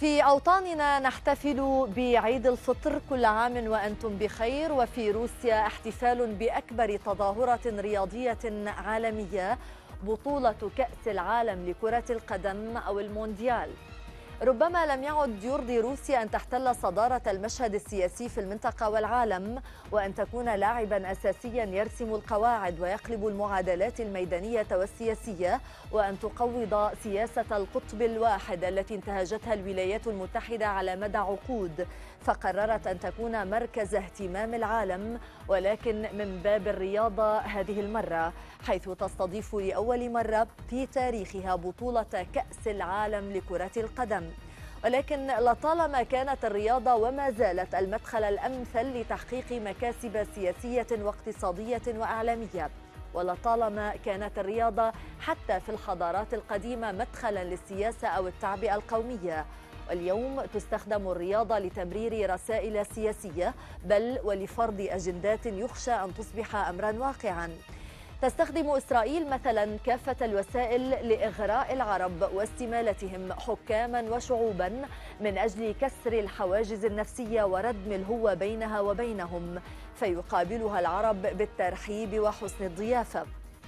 في أوطاننا نحتفل بعيد الفطر كل عام وأنتم بخير وفي روسيا احتفال بأكبر تظاهرة رياضية عالمية بطولة كأس العالم لكرة القدم أو المونديال ربما لم يعد يرضي روسيا أن تحتل صدارة المشهد السياسي في المنطقة والعالم وأن تكون لاعبا أساسيا يرسم القواعد ويقلب المعادلات الميدانية والسياسية وأن تقوض سياسة القطب الواحد التي انتهجتها الولايات المتحدة على مدى عقود فقررت أن تكون مركز اهتمام العالم ولكن من باب الرياضة هذه المرة حيث تستضيف لأول مرة في تاريخها بطولة كأس العالم لكرة القدم ولكن لطالما كانت الرياضة وما زالت المدخل الأمثل لتحقيق مكاسب سياسية واقتصادية وأعلامية ولطالما كانت الرياضة حتى في الحضارات القديمة مدخلا للسياسة أو التعبئة القومية واليوم تستخدم الرياضة لتبرير رسائل سياسية بل ولفرض أجندات يخشى أن تصبح أمرا واقعا تستخدم إسرائيل مثلا كافة الوسائل لإغراء العرب واستمالتهم حكاما وشعوبا من أجل كسر الحواجز النفسية وردم الهوة بينها وبينهم فيقابلها العرب بالترحيب وحسن الضيافة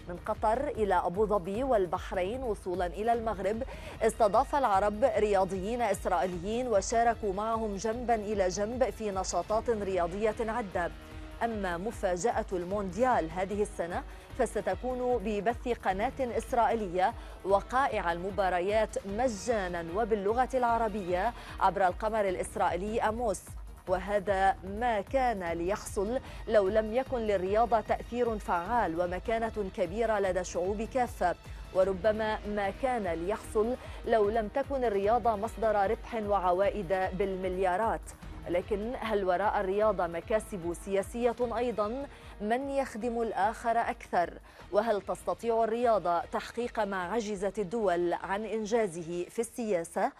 من قطر إلى أبو ظبي والبحرين وصولا إلى المغرب استضاف العرب رياضيين إسرائيليين وشاركوا معهم جنبا إلى جنب في نشاطات رياضية عدة أما مفاجأة المونديال هذه السنة فستكون ببث قناة إسرائيلية وقائع المباريات مجانا وباللغة العربية عبر القمر الإسرائيلي أموس وهذا ما كان ليحصل لو لم يكن للرياضة تأثير فعال ومكانة كبيرة لدى الشعوب كافة وربما ما كان ليحصل لو لم تكن الرياضة مصدر ربح وعوائد بالمليارات لكن هل وراء الرياضة مكاسب سياسية أيضا؟ من يخدم الآخر أكثر؟ وهل تستطيع الرياضة تحقيق ما عجزت الدول عن إنجازه في السياسة؟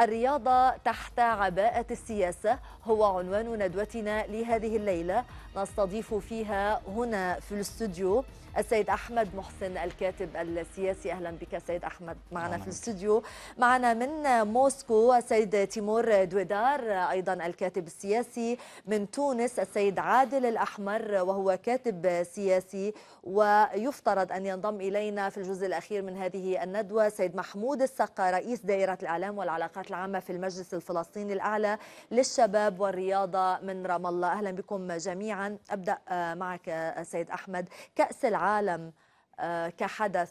الرياضة تحت عباءة السياسة هو عنوان ندوتنا لهذه الليلة نستضيف فيها هنا في الاستوديو السيد أحمد محسن الكاتب السياسي أهلا بك سيد أحمد معنا في الاستوديو معنا من موسكو السيد تيمور دويدار أيضا الكاتب السياسي من تونس السيد عادل الأحمر وهو كاتب سياسي ويفترض أن ينضم إلينا في الجزء الأخير من هذه الندوة سيد محمود السقا رئيس دائرة الإعلام والعلاقات العامة في المجلس الفلسطيني الأعلى للشباب والرياضة من رام الله أهلا بكم جميعا أبدأ آه، معك آه، سيد أحمد كأس العالم آه، كحدث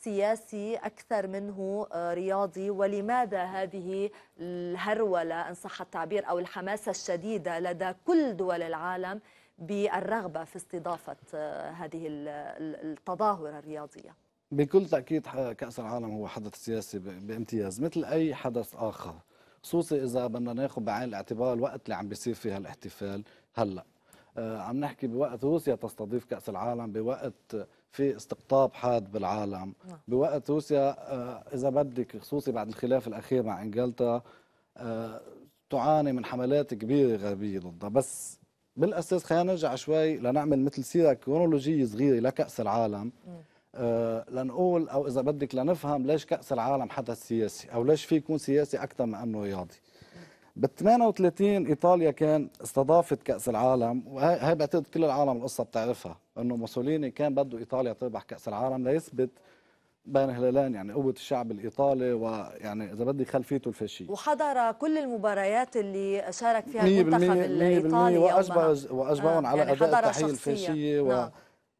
سياسي أكثر منه رياضي ولماذا هذه الهرولة إن صح التعبير أو الحماسة الشديدة لدى كل دول العالم بالرغبة في استضافة آه، هذه التظاهرة الرياضية بكل تأكيد كأس العالم هو حدث سياسي بامتياز مثل أي حدث آخر خصوصي إذا بدنا ناخذ بعين الاعتبار الوقت اللي عم بيصير فيه الاحتفال هلأ آه، عم نحكي بوقت روسيا تستضيف كأس العالم بوقت في استقطاب حاد بالعالم نعم. بوقت روسيا آه، إذا بدك خصوصي بعد الخلاف الأخير مع إنجلترا تعاني من حملات كبيرة غربية ضدها بس بالاساس خلينا نرجع شوي لنعمل مثل سيره كرونولوجيه صغيره لكاس العالم آه لنقول او اذا بدك لنفهم ليش كاس العالم حدث سياسي او ليش في يكون سياسي اكثر من انه رياضي بال 38 ايطاليا كان استضافت كاس العالم وهي بعتقد كل العالم القصه بتعرفها انه موسوليني كان بده ايطاليا تربح كاس العالم ليثبت بين هلالين يعني قوة الشعب الإيطالي ويعني إذا بدي خلفيته الفاشية وحضر كل المباريات اللي شارك فيها المنتخب الإيطالي واجبر واجبر آه على يعني أداء التحية الفاشية و... نعم.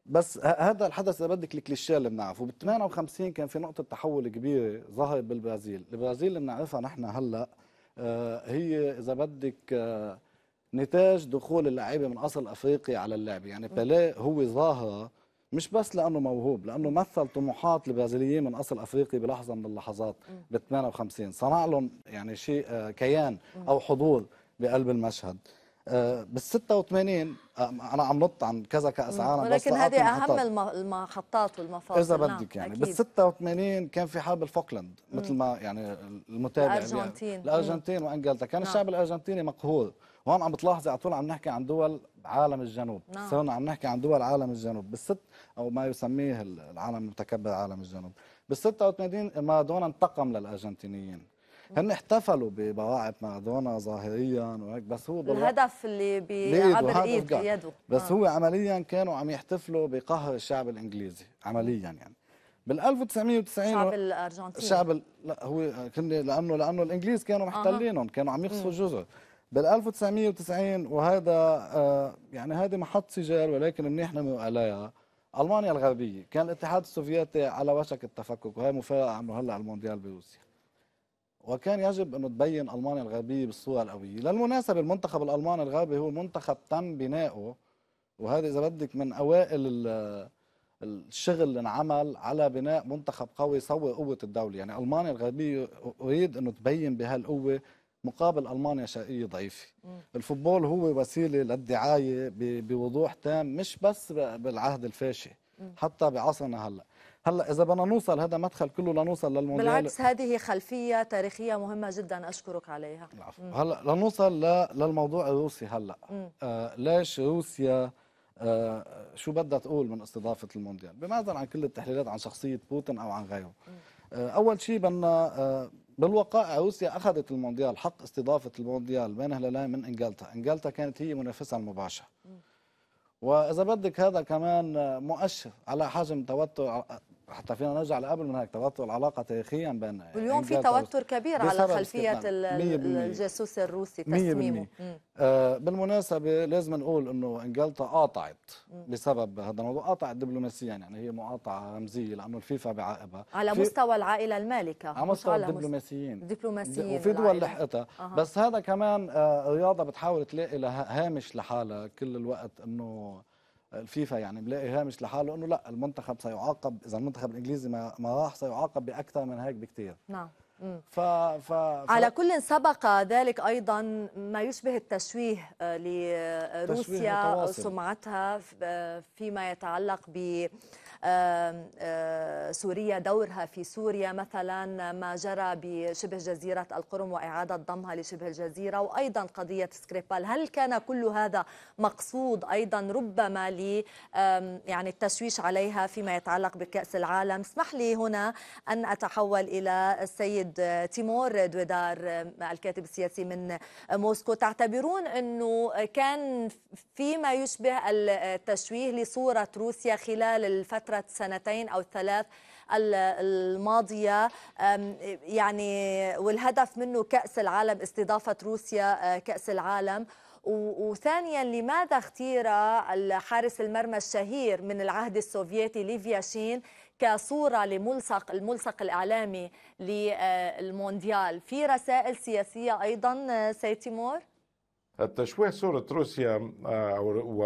بس هذا الحدث اذا بدك الكليشيه اللي بنعرفه بال 58 كان في نقطه تحول كبيره ظهرت بالبرازيل، البرازيل اللي بنعرفها نحن هلا آه، هي اذا بدك آه، نتاج دخول اللعيبه من اصل افريقي على اللعبه، يعني بيليه هو ظاهره مش بس لانه موهوب لانه مثل طموحات البرازيليين من اصل افريقي بلحظه من اللحظات ب 58 صنع لهم يعني شيء آه، كيان او حضور بقلب المشهد آه، بال 86 آه، انا عم نط عن كذا كاس عالم ولكن هذه اهم المحطات والمفاصل اذا نعم، بدك يعني بال 86 كان في حرب الفوكلاند مثل ما يعني المتابع الارجنتين الارجنتين وانجلترا كان نعم. الشعب الارجنتيني مقهور وهون عم بتلاحظي على طول عم نحكي عن دول عالم الجنوب نعم. صرنا عم نحكي عن دول عالم الجنوب بالست او ما يسميه العالم المتكبر عالم الجنوب بال 86 مارادونا انتقم للارجنتينيين هن احتفلوا ببواعث مارادونا ظاهريا وهيك بس هو الهدف اللي بعبر ايد يده بس آه. هو عمليا كانوا عم يحتفلوا بقهر الشعب الانجليزي عمليا يعني بال 1990 الشعب الارجنتيني الشعب لا هو كنا لانه لانه الانجليز كانوا محتلينهم كانوا عم يقصفوا الجزر بال 1990 وهذا آه، يعني هذه محط سجال ولكن منيح نمو عليها المانيا الغربيه كان الاتحاد السوفيتي على وشك التفكك وهي مفاجاه عمله هلا على المونديال بروسيا وكان يجب انه تبين المانيا الغربيه بالصوره القويه للمناسبه المنتخب الالماني الغربي هو منتخب تم بنائه وهذا اذا بدك من اوائل الشغل اللي انعمل على بناء منتخب قوي سوى قوه الدوله يعني المانيا الغربيه اريد انه تبين بهالقوه مقابل المانيا شرقيه ضعيفه الفوتبول هو وسيله للدعايه بوضوح تام مش بس بالعهد الفاشي حتى بعصرنا هلا هلا اذا بدنا نوصل هذا مدخل كله لنوصل للمونديال بالعكس هذه خلفيه تاريخيه مهمه جدا اشكرك عليها هلا لنوصل للموضوع الروسي هلا آه ليش روسيا آه شو بدها تقول من استضافه المونديال بماذا عن كل التحليلات عن شخصيه بوتين او عن غيره آه اول شيء بدنا آه بالوقائع روسيا اخذت المونديال حق استضافه المونديال بين هلالين من انجلترا، انجلترا كانت هي منافسها المباشر. واذا بدك هذا كمان مؤشر على حجم توتر حتى فينا نرجع لقبل من هيك توتر العلاقه تاريخيا بين واليوم في توتر كبير على خلفيه الجاسوس الروسي تسميمه آه بالمناسبه لازم نقول انه انجلترا قاطعت بسبب هذا الموضوع قاطعت دبلوماسيا يعني هي مقاطعه رمزيه لانه الفيفا بعاقبها على مستوى العائله المالكه على مستوى الدبلوماسيين الدبلوماسيين وفي دول لحقتها أه. بس هذا كمان آه رياضه بتحاول تلاقي لها هامش لحالها كل الوقت انه الفيفا يعني بلاقي هامش لحاله انه لا المنتخب سيعاقب اذا المنتخب الانجليزي ما, راح سيعاقب باكثر من هيك بكثير نعم ف... ف... على كل سبق ذلك ايضا ما يشبه التشويه آه، لروسيا تشويه سمعتها آه، فيما يتعلق ب سوريا دورها في سوريا مثلا ما جرى بشبه جزيرة القرم وإعادة ضمها لشبه الجزيرة وأيضا قضية سكريبال هل كان كل هذا مقصود أيضا ربما ل يعني التشويش عليها فيما يتعلق بكأس العالم اسمح لي هنا أن أتحول إلى السيد تيمور دويدار الكاتب السياسي من موسكو تعتبرون أنه كان فيما يشبه التشويه لصورة روسيا خلال الفترة فترة سنتين أو الثلاث الماضية يعني والهدف منه كأس العالم استضافة روسيا كأس العالم وثانيا لماذا اختير حارس المرمى الشهير من العهد السوفيتي ليفياشين كصورة لملصق الملصق الإعلامي للمونديال في رسائل سياسية أيضا سيتيمور التشويه صورة روسيا آه،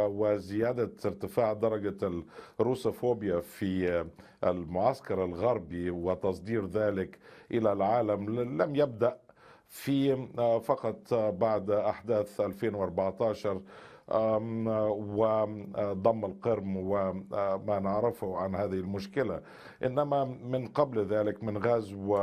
وزيادة ارتفاع درجة الروسوفوبيا في آه، المعسكر الغربي وتصدير ذلك إلى العالم لم يبدأ في آه، فقط بعد أحداث 2014 وضم القرم وما نعرفه عن هذه المشكلة إنما من قبل ذلك من غزو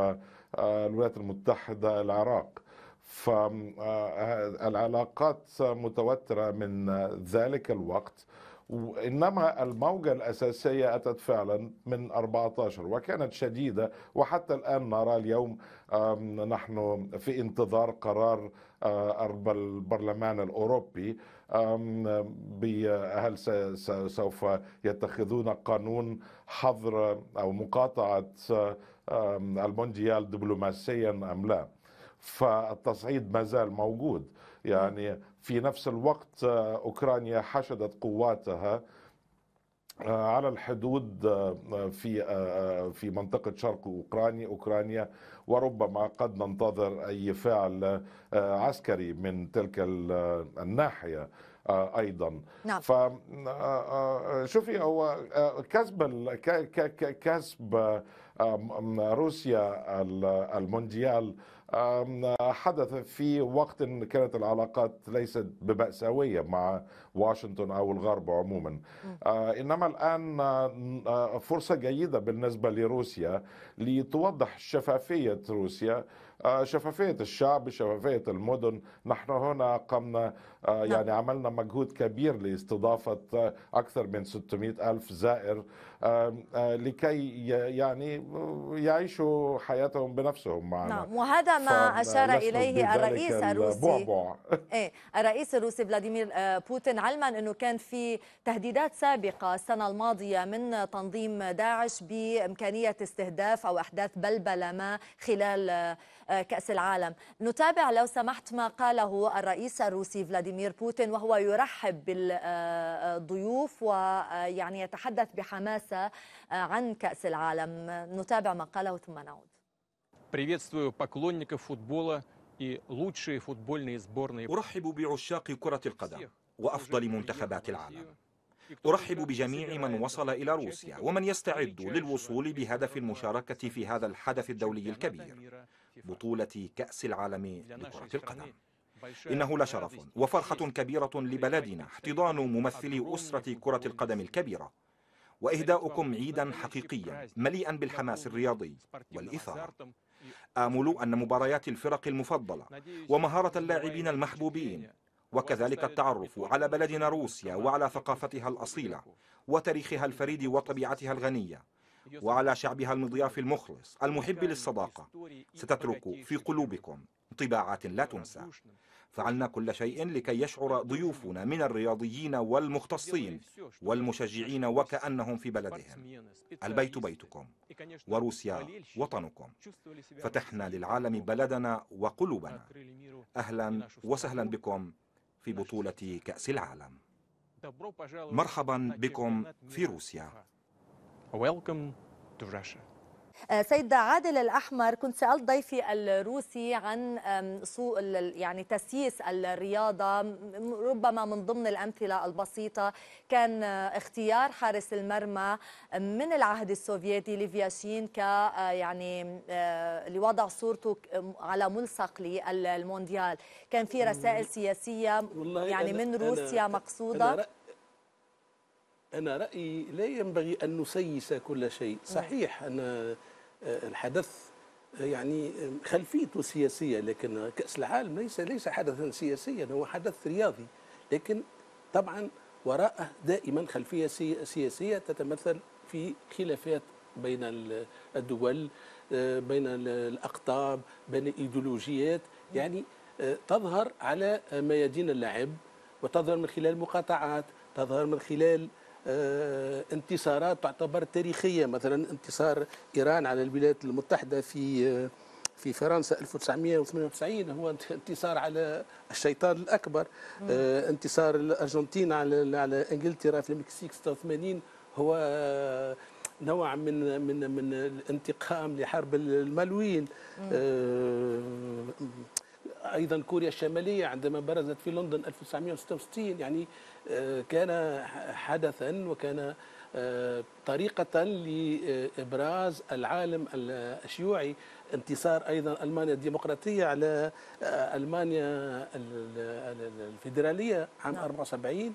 الولايات المتحدة العراق فالعلاقات آه، آه، متوترة من ذلك الوقت وإنما الموجة الأساسية أتت فعلا من 14 وكانت شديدة وحتى الآن نرى اليوم نحن في انتظار قرار آه، البرلمان الأوروبي هل سوف يتخذون قانون حظر أو مقاطعة المونديال دبلوماسيا أم لا فالتصعيد ما زال موجود يعني في نفس الوقت آه، أوكرانيا حشدت قواتها آه، على الحدود آه، في في منطقه شرق اوكرانيا اوكرانيا وربما قد ننتظر اي فعل عسكري من تلك الناحيه ايضا نعم. ف شوفي هو كسب كسب روسيا المونديال حدث في وقت كانت العلاقات ليست بمأساوية مع واشنطن أو الغرب عموما أه، إنما الآن أه، فرصة جيدة بالنسبة لروسيا لتوضح شفافية روسيا آه، شفافية الشعب شفافية المدن نحن هنا قمنا آه، نعم. يعني عملنا مجهود كبير لاستضافة آه، أكثر من 600 ألف زائر لكي يعني يعيشوا حياتهم بنفسهم معنا نعم وهذا ما أشار إليه الرئيس الروسي إيه الرئيس الروسي فلاديمير بوتين علما أنه كان في تهديدات سابقة السنة الماضية من تنظيم داعش بإمكانية استهداف أو أحداث بلبلة ما خلال آه، كأس العالم نتابع لو سمحت ما قاله الرئيس الروسي فلاديمير بوتين وهو يرحب بالضيوف ويعني آه، يتحدث بحماسة آه، عن كأس العالم نتابع ما قاله ثم نعود Приветствую поклонников футбола и лучшие футбольные сборные. أرحب بعشاق كرة القدم وأفضل منتخبات العالم. أرحب بجميع من وصل إلى روسيا ومن يستعد للوصول بهدف المشاركة في هذا الحدث الدولي الكبير بطولة كأس العالم لكرة القدم إنه لشرف وفرحة كبيرة لبلدنا احتضان ممثلي أسرة كرة القدم الكبيرة وإهداؤكم عيدا حقيقيا مليئا بالحماس الرياضي والإثارة آمل أن مباريات الفرق المفضلة ومهارة اللاعبين المحبوبين وكذلك التعرف على بلدنا روسيا وعلى ثقافتها الأصيلة وتاريخها الفريد وطبيعتها الغنية وعلى شعبها المضياف المخلص المحب للصداقة ستترك في قلوبكم انطباعات لا تنسى فعلنا كل شيء لكي يشعر ضيوفنا من الرياضيين والمختصين والمشجعين وكأنهم في بلدهم البيت بيتكم إيه وروسيا وطنكم فتحنا للعالم بلدنا وقلوبنا أهلا وسهلا بكم في بطولة كأس العالم مرحبا بكم في روسيا Welcome to Russia. آه، سيد عادل الاحمر كنت سالت ضيفي الروسي عن سوء يعني تسييس الرياضه ربما من ضمن الامثله البسيطه كان آه، اختيار حارس المرمى آه، من العهد السوفيتي ليفياشين ك يعني لوضع صورته على ملصق للمونديال كان في رسائل سياسيه يعني من روسيا مقصوده أنا رأيي لا ينبغي أن نسيس كل شيء نعم. صحيح أن آه، الحدث آه، يعني خلفيته سياسية لكن كأس العالم ليس ليس حدثا سياسيا هو حدث رياضي لكن طبعا وراءه دائما خلفية سياسية تتمثل في خلافات بين الدول آه، بين الأقطاب بين الإيديولوجيات نعم. يعني تظهر على ميادين اللعب وتظهر من خلال مقاطعات تظهر من خلال آه، انتصارات تعتبر تاريخية مثلا انتصار إيران على الولايات المتحدة في آه، في فرنسا 1998 هو انتصار على الشيطان الأكبر آه، انتصار الأرجنتين على على إنجلترا في المكسيك 86 هو نوع من من من الانتقام لحرب الملوين ايضا كوريا الشماليه عندما برزت في لندن 1966 يعني آه، كان حدثا وكان آه، طريقة لإبراز العالم الشيوعي انتصار أيضا ألمانيا الديمقراطية على آه، ألمانيا الفيدرالية عام 74 نعم.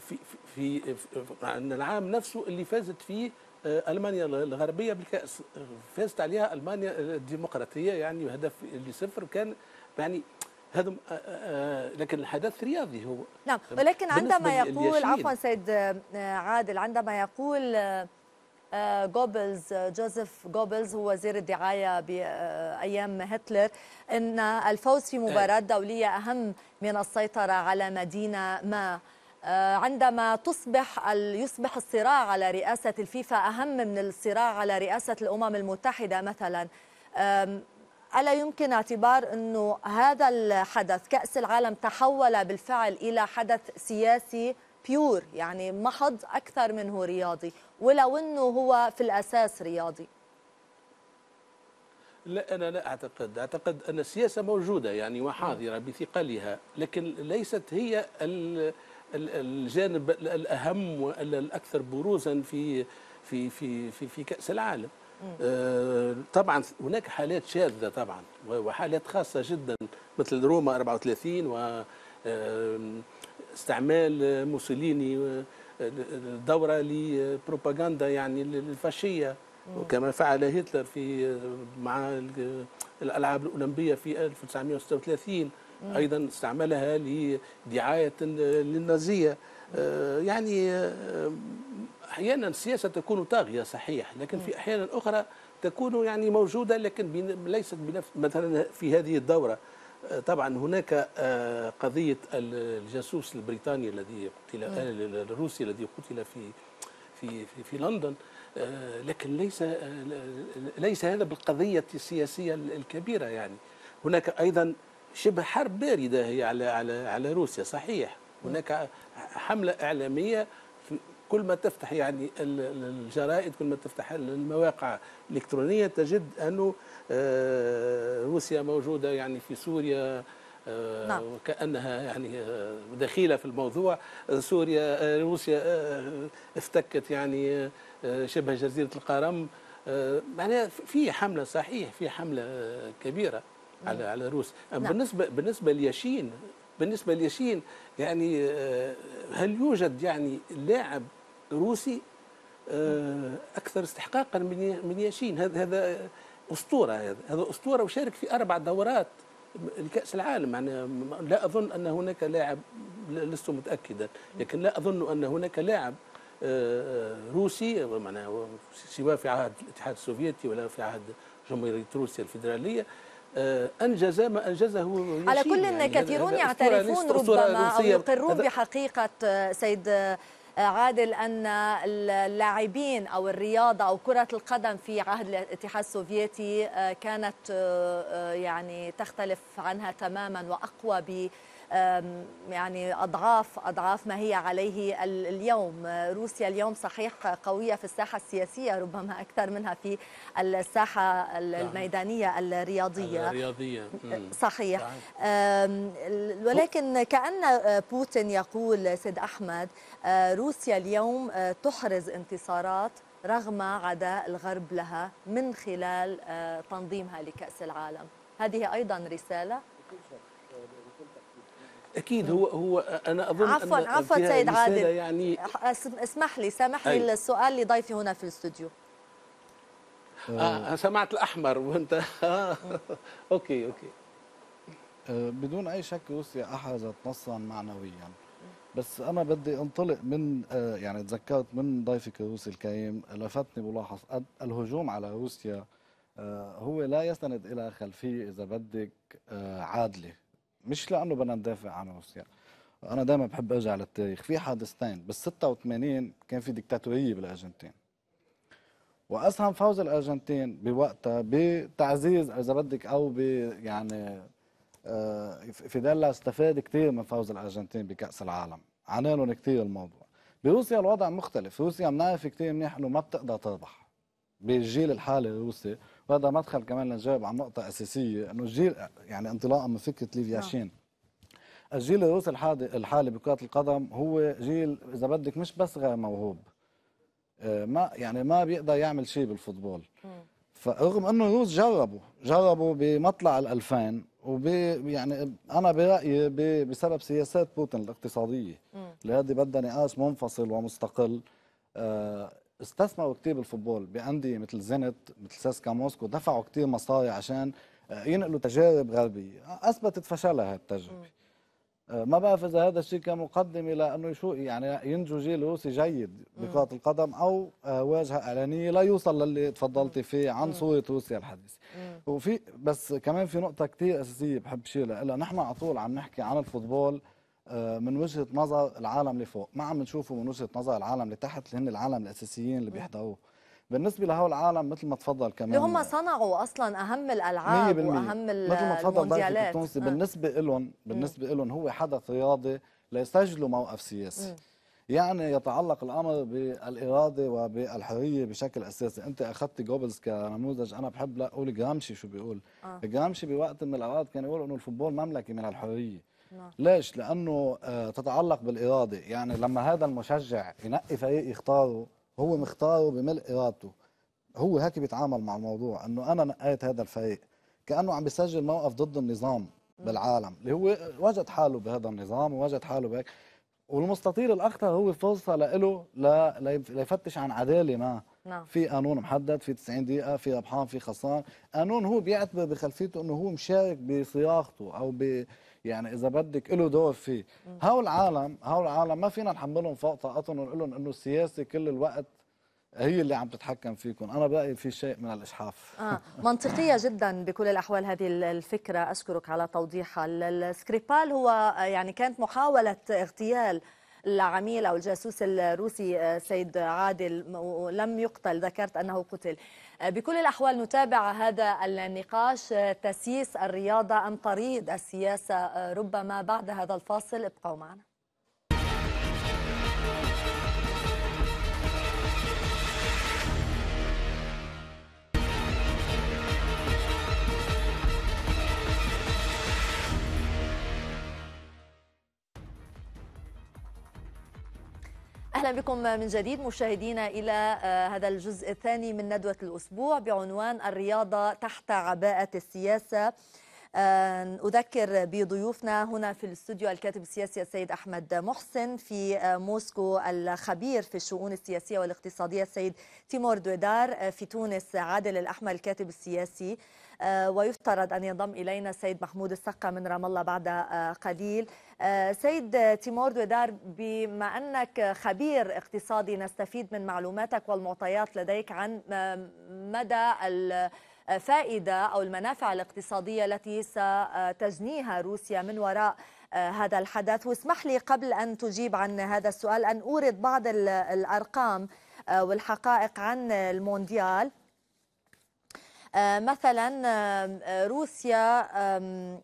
في, في, في, عن العام نفسه اللي فازت فيه ألمانيا الغربية بالكأس فازت عليها ألمانيا الديمقراطية يعني هدف لصفر كان يعني هذا آه، آه، آه، لكن الحدث رياضي هو نعم ولكن عندما يقول عفوا سيد عادل عندما يقول جوبلز جوزيف جوبلز هو وزير الدعاية بأيام هتلر أن الفوز في مباراة دولية أهم من السيطرة على مدينة ما عندما تصبح يصبح الصراع على رئاسة الفيفا أهم من الصراع على رئاسة الأمم المتحدة مثلا ألا يمكن اعتبار أنه هذا الحدث كأس العالم تحول بالفعل إلى حدث سياسي بيور يعني محض أكثر منه رياضي ولو أنه هو في الأساس رياضي لا أنا لا أعتقد أعتقد أن السياسة موجودة يعني وحاضرة بثقلها لكن ليست هي الجانب الأهم والأكثر بروزا في في في في, في كأس العالم آه، طبعا هناك حالات شاذه طبعا وحالات خاصه جدا مثل روما 34 و آه، استعمال موسوليني الدورة لبروباغندا يعني الفاشية وكما فعل هتلر في آه، مع الألعاب الأولمبية في 1936 أيضا استعملها لدعاية للنازية يعني احيانا السياسه تكون طاغيه صحيح لكن في احيانا اخرى تكون يعني موجوده لكن ليست بنفس مثلا في هذه الدوره آه، طبعا هناك آه، قضيه الجاسوس البريطاني الذي قتل آه، الروسي الذي قتل في في في, في لندن لكن ليس ليس هذا بالقضيه السياسيه الكبيره يعني هناك ايضا شبه حرب بارده هي على على على روسيا صحيح هناك حمله اعلاميه كل ما تفتح يعني الجرائد كل ما تفتح المواقع الإلكترونية تجد أنه آه، روسيا موجودة يعني في سوريا آه، نعم. وكأنها يعني آه، دخيلة في الموضوع سوريا روسيا افتكت يعني شبه جزيرة القرم معناها يعني في حملة صحيح في حملة كبيرة على نعم. على روسيا نعم. بالنسبة بالنسبة لياشين بالنسبة لياشين يعني آه، هل يوجد يعني لاعب روسي آه، أكثر استحقاقا من ياشين هذا هذا أسطورة هذا هذا أسطورة وشارك في أربع دورات لكأس العالم يعني لا أظن أن هناك لاعب لست متأكدا لكن لا أظن أن هناك لاعب آه، روسي سواء في عهد الاتحاد السوفيتي ولا في عهد جمهورية روسيا الفيدرالية آه، أنجز ما أنجزه على كل يعني كثيرون يعترفون ربما أو يقرون بحقيقة آه، سيد آه، عادل أن اللاعبين أو الرياضة أو كرة القدم في عهد الاتحاد السوفيتي كانت يعني تختلف عنها تماما وأقوى ب يعني أضعاف أضعاف ما هي عليه اليوم روسيا اليوم صحيح قوية في الساحة السياسية ربما أكثر منها في الساحة نعم. الميدانية الرياضية الرياضية صحيح ولكن كأن بوتين يقول سيد أحمد روسيا اليوم تحرز انتصارات رغم عداء الغرب لها من خلال تنظيمها لكأس العالم هذه أيضا رسالة اكيد هو هو انا اظن عفوا أن عفوا سيد عادل يعني اسمح لي سامح لي السؤال لضيفي هنا في الاستوديو آه سمعت الاحمر وانت آه. اوكي اوكي آه، بدون اي شك روسيا احرزت نصرا معنويا بس انا بدي انطلق من آه، يعني تذكرت من ضيفك الروسي الكريم لفتني ملاحظه الهجوم على روسيا آه، هو لا يستند الى خلفيه اذا بدك عادله مش لانه بدنا ندافع عن روسيا يعني. انا دائما بحب ارجع للتاريخ في حادثتين بال 86 كان في دكتاتوريه بالارجنتين واسهم فوز الارجنتين بوقتها بتعزيز اذا بدك او ب يعني آه فيديلا استفاد كثير من فوز الارجنتين بكاس العالم عنالهم كثير الموضوع بروسيا الوضع مختلف روسيا بنعرف كثير منيح انه ما بتقدر تربح بالجيل الحالي الروسي وهذا مدخل كمان لنجاوب عن نقطه اساسيه انه الجيل يعني انطلاقا من فكره ليفياشين نعم. ياشين الجيل الروسي الحالي بكره القدم هو جيل اذا بدك مش بس غير موهوب آه، ما يعني ما بيقدر يعمل شيء بالفوتبول فرغم انه الروس جربوا جربوا بمطلع ال2000 وب يعني انا برايي بسبب سياسات بوتين الاقتصاديه اللي هذه بدها نقاش منفصل ومستقل آه، استثمروا كثير بالفوتبول بانديه مثل زينت مثل ساسكا موسكو دفعوا كثير مصاري عشان آه، ينقلوا تجارب غربيه اثبتت فشلها هالتجربة التجربه آه، ما بعرف اذا هذا الشيء كان مقدمه لانه شو يعني ينجو جيل روسي جيد بكره القدم او آه، واجهه اعلانيه لا يوصل للي تفضلتي فيه عن صوره روسيا الحديثه وفي بس كمان في نقطه كثير اساسيه بحب شيلها نحن على طول عم نحكي عن الفوتبول آه، من وجهه نظر العالم اللي فوق ما عم نشوفه من وجهه نظر العالم اللي تحت اللي هن العالم الاساسيين اللي بيحضروه بالنسبه لهول العالم مثل ما تفضل كمان اللي هم صنعوا اصلا اهم الالعاب واهم مثل ما تفضل الدرجه التونسي بالنسبه لهم بالنسبه لهم هو حدث رياضي ليسجلوا موقف سياسي م. يعني يتعلق الامر بالاراده وبالحريه بشكل اساسي، انت اخذت جوبلز كنموذج انا بحب لا اقول جرامشي شو بيقول، آه. جرامشي بوقت من الاوقات كان يقول انه الفوتبول مملكه من الحريه، نعم. ليش لانه آه، تتعلق بالاراده يعني لما هذا المشجع ينقي فريق يختاره هو مختاره بملء ارادته هو هيك بيتعامل مع الموضوع انه انا نقيت هذا الفريق كانه عم بيسجل موقف ضد النظام بالعالم اللي هو وجد حاله بهذا النظام ووجد حاله بهيك والمستطيل الاخطر هو فرصه لإله ليفتش عن عداله ما نعم. في قانون محدد في 90 دقيقه في ربحان في خسران قانون هو بيعتبر بخلفيته انه هو مشارك بصياغته او ب يعني اذا بدك له دور فيه هاو العالم هاو العالم ما فينا نحملهم فوق طاقتهم ونقول لهم انه السياسه كل الوقت هي اللي عم تتحكم فيكم انا برايي في شيء من الاشحاف آه. منطقيه جدا بكل الاحوال هذه الفكره اشكرك على توضيحها السكريبال هو آه، يعني كانت محاوله اغتيال العميل او الجاسوس الروسي آه، سيد عادل ولم يقتل ذكرت انه قتل بكل الأحوال نتابع هذا النقاش تسييس الرياضة أم طريد السياسة ربما بعد هذا الفاصل ابقوا معنا أهلا بكم من جديد مشاهدينا إلى آه، هذا الجزء الثاني من ندوة الأسبوع بعنوان الرياضة تحت عباءة السياسة آه، أذكر بضيوفنا هنا في الاستوديو الكاتب السياسي السيد أحمد محسن في آه، موسكو الخبير في الشؤون السياسية والاقتصادية السيد تيمور دويدار في تونس عادل الأحمر الكاتب السياسي آه، ويفترض أن ينضم إلينا السيد محمود السقة من رام الله بعد آه، قليل آه، سيد تيمور دويدار بما أنك خبير اقتصادي نستفيد من معلوماتك والمعطيات لديك عن مدى الفائدة أو المنافع الاقتصادية التي ستجنيها روسيا من وراء هذا الحدث واسمح لي قبل أن تجيب عن هذا السؤال أن أورد بعض الأرقام والحقائق عن المونديال آه، مثلا آه، روسيا آه،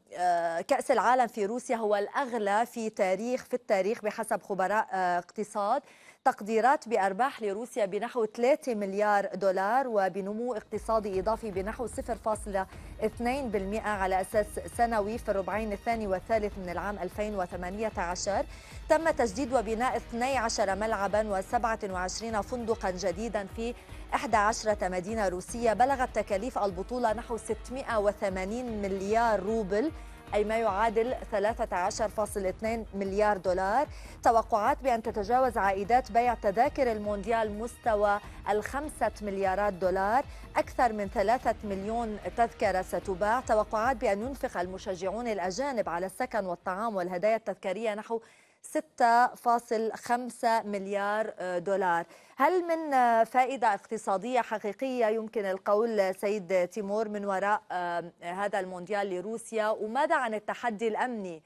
كأس العالم في روسيا هو الأغلى في تاريخ في التاريخ بحسب خبراء اقتصاد تقديرات بأرباح لروسيا بنحو 3 مليار دولار وبنمو اقتصادي إضافي بنحو 0.2% على أساس سنوي في الربعين الثاني والثالث من العام 2018 تم تجديد وبناء 12 ملعبا و27 فندقا جديدا في 11 مدينة روسية بلغت تكاليف البطولة نحو 680 مليار روبل أي ما يعادل 13.2 مليار دولار توقعات بأن تتجاوز عائدات بيع تذاكر المونديال مستوى الخمسة مليارات دولار أكثر من ثلاثة مليون تذكرة ستباع توقعات بأن ينفق المشجعون الأجانب على السكن والطعام والهدايا التذكارية نحو 6.5 مليار آه، دولار هل من آه، فائدة اقتصادية حقيقية يمكن القول سيد تيمور من وراء هذا المونديال لروسيا وماذا عن التحدي الأمني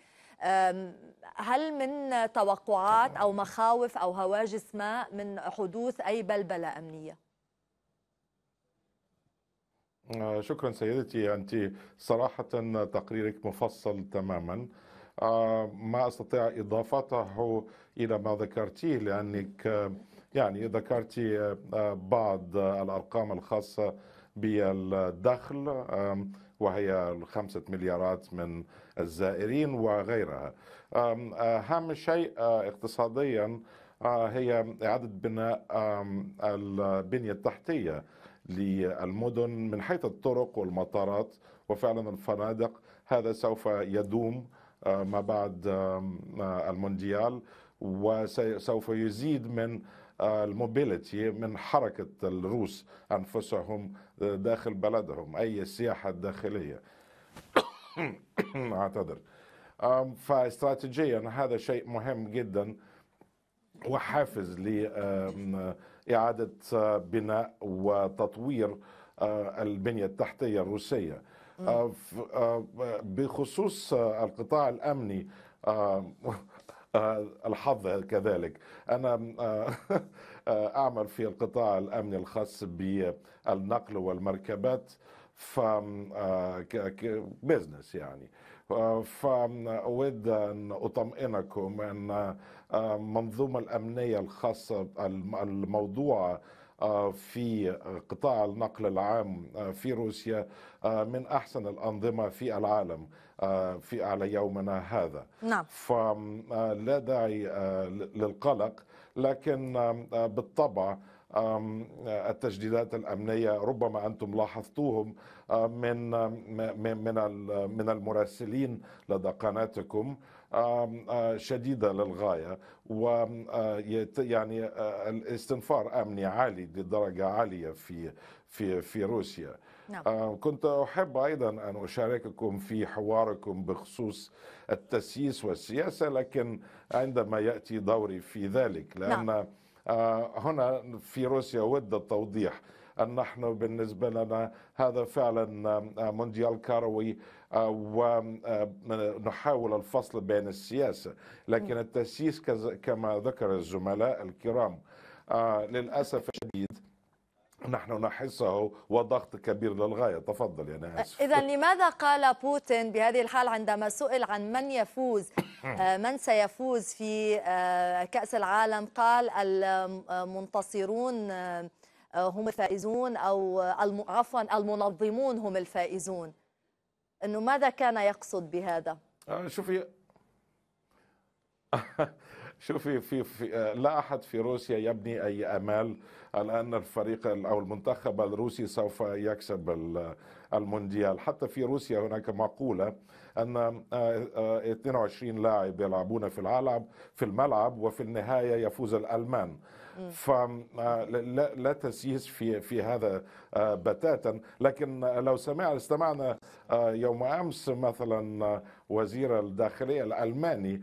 هل من توقعات أو مخاوف أو هواجس ما من حدوث أي بلبلة أمنية؟ آه، شكرا سيدتي أنت صراحة تقريرك مفصل تماما آه، ما أستطيع إضافته إلى ما ذكرتيه لأنك آه، يعني ذكرت آه، بعض الأرقام الخاصة بالدخل وهي الخمسة مليارات من الزائرين وغيرها أهم شيء اقتصاديا هي إعادة بناء البنية التحتية للمدن من حيث الطرق والمطارات وفعلا الفنادق هذا سوف يدوم آه، ما بعد آه، المونديال وسوف يزيد من آه، الموبيليتي من حركة الروس أنفسهم داخل بلدهم أي السياحة الداخلية أعتذر فاستراتيجيا هذا شيء مهم جدا وحافز لإعادة بناء وتطوير البنية التحتية الروسية آه، آه، بخصوص آه، القطاع الامني الحظ كذلك انا اعمل في القطاع الامني الخاص بالنقل والمركبات ف بزنس يعني فأود أن أطمئنكم أن المنظومة الأمنية الخاصة الموضوعة آه، في آه، قطاع النقل العام آه، في روسيا من احسن الانظمه في العالم في على يومنا هذا نعم. فلا داعي للقلق لكن بالطبع آه، التجديدات الامنيه ربما انتم لاحظتوهم آه، من آه، من من المراسلين لدى قناتكم شديده للغايه و يعني الاستنفار امني عالي لدرجه عاليه في في في روسيا نعم. كنت احب ايضا ان اشارككم في حواركم بخصوص التسييس والسياسه لكن عندما ياتي دوري في ذلك لان نعم. آه، هنا في روسيا ود التوضيح أن نحن بالنسبة لنا هذا فعلا آه، مونديال كروي آه، ونحاول الفصل بين السياسة لكن نعم. التسييس كما ذكر الزملاء الكرام للأسف الشديد نحن نحسه وضغط كبير للغايه تفضل يا ناس اذا لماذا قال بوتين بهذه الحال عندما سئل عن من يفوز آه، من سيفوز في آه، كاس العالم قال المنتصرون آه، هم الفائزون او عفوا المنظمون هم الفائزون انه ماذا كان يقصد بهذا شوفي شوفي في, في آه، لا احد في روسيا يبني اي امال على ان الفريق او المنتخب الروسي سوف يكسب المونديال حتى في روسيا هناك مقوله ان 22 آه، آه، لاعب يلعبون في العالم في الملعب وفي النهايه يفوز الالمان فلا لا تسييس في في هذا بتاتا لكن لو سمعنا استمعنا يوم امس مثلا وزير الداخليه الالماني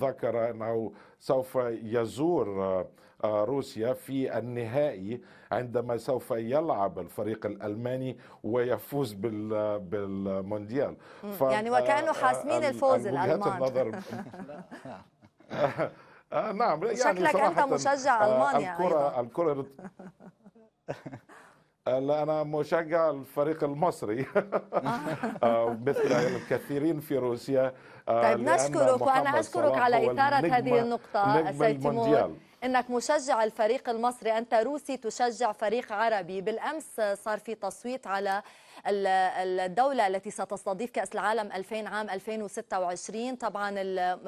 ذكر أنه سوف يزور آه، روسيا في النهائي عندما سوف يلعب الفريق الالماني ويفوز بالمونديال ف... يعني وكانه آه، حاسمين الفوز الالمان النظر آه، نعم يعني شكلك انت مشجع المانيا الكره أيضا. الكره لا انا مشجع الفريق المصري مثل الكثيرين في روسيا طيب آه، نشكرك وأنا أشكرك على إثارة هذه النقطة السيد تيمور انك مشجع الفريق المصري انت روسي تشجع فريق عربي بالامس صار في تصويت على الدوله التي ستستضيف كاس العالم 2000 عام 2026 طبعا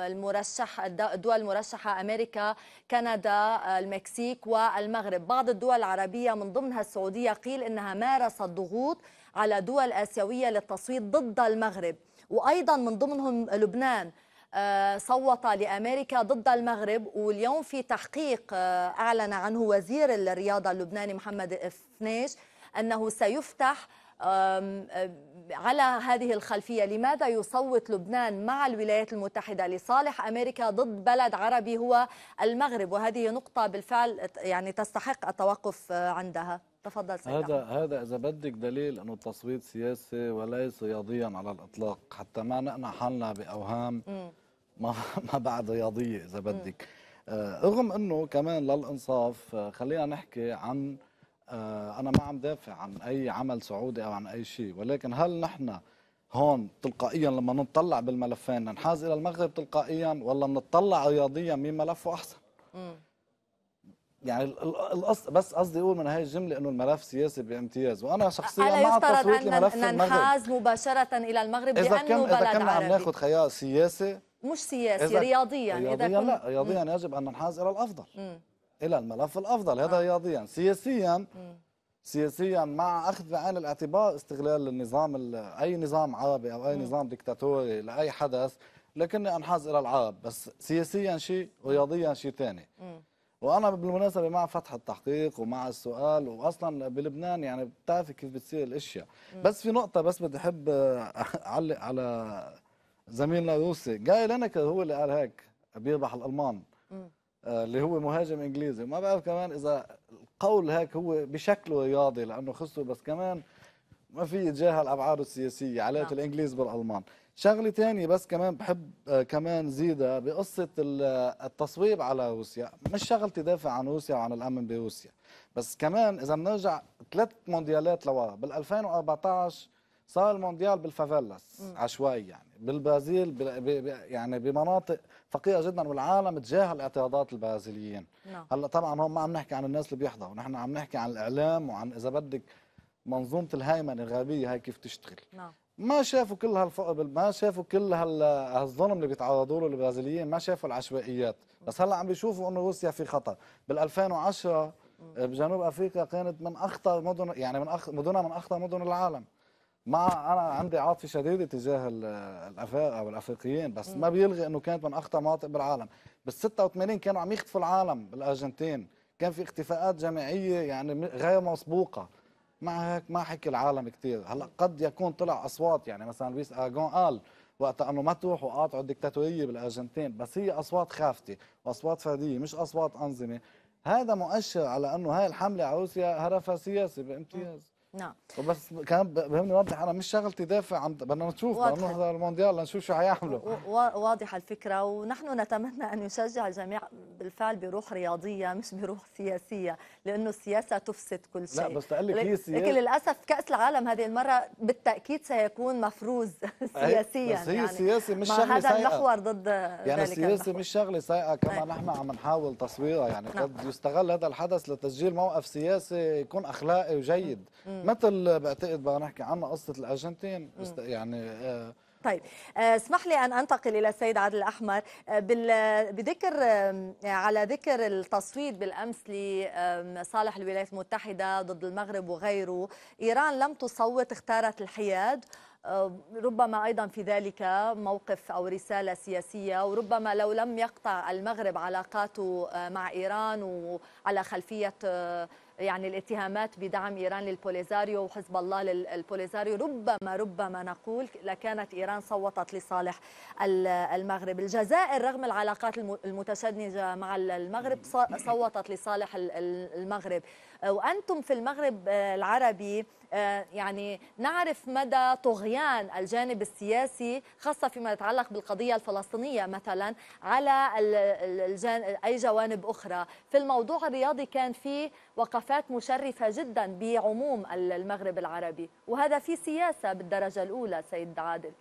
المرشح الدول المرشحه امريكا كندا المكسيك والمغرب بعض الدول العربيه من ضمنها السعوديه قيل انها مارست ضغوط على دول اسيويه للتصويت ضد المغرب وايضا من ضمنهم لبنان آه، صوت لامريكا ضد المغرب واليوم في تحقيق آه، اعلن عنه وزير الرياضه اللبناني محمد فنيش انه سيفتح على هذه الخلفيه لماذا يصوت لبنان مع الولايات المتحده لصالح امريكا ضد بلد عربي هو المغرب وهذه نقطه بالفعل يعني تستحق التوقف آه، عندها تفضل سيد هذا أحمد. هذا اذا بدك دليل انه التصويت سياسي وليس رياضيا على الاطلاق حتى ما نقنع حالنا باوهام ما ما بعد رياضيه اذا بدك آه، رغم انه كمان للانصاف آه، خلينا نحكي عن آه، انا ما عم دافع عن اي عمل سعودي او عن اي شيء ولكن هل نحن هون تلقائيا لما نطلع بالملفين ننحاز الى المغرب تلقائيا ولا بنطلع رياضيا مين ملفه احسن يعني القصد بس قصدي اقول من هاي الجمله انه الملف سياسي بامتياز وانا شخصيا مع التصويت يفترض ان ننحاز مباشره الى المغرب لانه كان بلد اذا كنا عم ناخذ خيار سياسي مش سياسي رياضيا رياضيا إذا لا رياضيا مم. يجب ان ننحاز الى الافضل مم. الى الملف الافضل هذا آه. رياضيا سياسيا مم. سياسيا مع اخذ بعين الاعتبار استغلال النظام اي نظام عربي او اي مم. نظام دكتاتوري لاي حدث لكني انحاز الى العرب بس سياسيا شيء ورياضيا شيء ثاني وانا بالمناسبه مع فتح التحقيق ومع السؤال واصلا بلبنان يعني بتعرفي كيف بتصير الاشياء بس في نقطه بس بدي احب اعلق على زميلنا الروسي جاي لينكر هو اللي قال هيك بيربح الالمان آه، اللي هو مهاجم انجليزي ما بعرف كمان اذا القول هيك هو بشكله رياضي لانه خسروا بس كمان ما في يتجاهل ابعاده السياسيه علاقه نعم. الانجليز بالالمان شغله ثانيه بس كمان بحب آه، كمان زيدها بقصه آه، التصويب على روسيا مش شغلتي دافع عن روسيا وعن الامن بروسيا بس كمان اذا بنرجع ثلاث مونديالات لورا بال2014 صار المونديال بالفافيلاس عشوائي يعني بالبرازيل يعني بمناطق فقيره جدا والعالم تجاهل اعتراضات البرازيليين نعم. هلا طبعا هون ما عم نحكي عن الناس اللي بيحضروا نحن عم نحكي عن الاعلام وعن اذا بدك منظومه الهيمنه الغربيه هاي كيف تشتغل نعم. ما شافوا كل هالف... ما شافوا كل هالظلم اللي بيتعرضوا له البرازيليين ما شافوا العشوائيات بس هلا عم بيشوفوا انه روسيا في خطر بال2010 آه، بجنوب افريقيا كانت من اخطر مدن يعني من أخ... مدنها من اخطر مدن العالم ما انا عندي عاطفه شديده تجاه الافارقه او الافريقيين بس ما بيلغي انه كانت من اخطر مناطق بالعالم بال 86 كانوا عم يخطفوا العالم بالارجنتين كان في اختفاءات جماعيه يعني غير مسبوقه مع هيك ما حكي العالم كثير هلا قد يكون طلع اصوات يعني مثلا لويس اراغون قال وقتها انه ما تروحوا قاطعوا الدكتاتوريه بالارجنتين بس هي اصوات خافته واصوات فرديه مش اصوات انظمه هذا مؤشر على انه هاي الحمله على روسيا هدفها سياسي بامتياز نعم وبس كان بهمني واضح انا مش شغلتي دافع عن بدنا نشوف بدنا نروح المونديال لنشوف شو حيعملوا واضحه الفكره ونحن نتمنى ان يشجع الجميع بالفعل بروح رياضيه مش بروح سياسيه لانه السياسه تفسد كل شيء لا بس لك هي سياسه لكن للاسف كاس العالم هذه المره بالتاكيد سيكون مفروز إيه، سياسيا بس هي يعني السياسه مش شغله هذا المحور ضد يعني السياسه مش شغله سيئه كما طيب. نحن عم نحاول تصويرها يعني نعم. قد يستغل هذا الحدث لتسجيل موقف سياسي يكون اخلاقي وجيد مثل بعتقد بدنا نحكي عنها قصه الارجنتين يعني آه. طيب آه، اسمح لي ان انتقل الى السيد عادل الاحمر آه، بذكر على ذكر التصويت بالامس لصالح الولايات المتحده ضد المغرب وغيره ايران لم تصوت اختارت الحياد ربما ايضا في ذلك موقف او رساله سياسيه وربما لو لم يقطع المغرب علاقاته مع ايران وعلى خلفيه يعني الاتهامات بدعم إيران للبوليزاريو وحزب الله للبوليزاريو ربما ربما نقول لكانت إيران صوتت لصالح المغرب الجزائر رغم العلاقات المتشنجة مع المغرب صوتت لصالح المغرب وأنتم في المغرب آه، العربي آه، يعني نعرف مدى طغيان الجانب السياسي خاصة فيما يتعلق بالقضية الفلسطينية مثلا على أي جوانب أخرى في الموضوع الرياضي كان في وقفات مشرفة جدا بعموم المغرب العربي وهذا في سياسة بالدرجة الأولى سيد عادل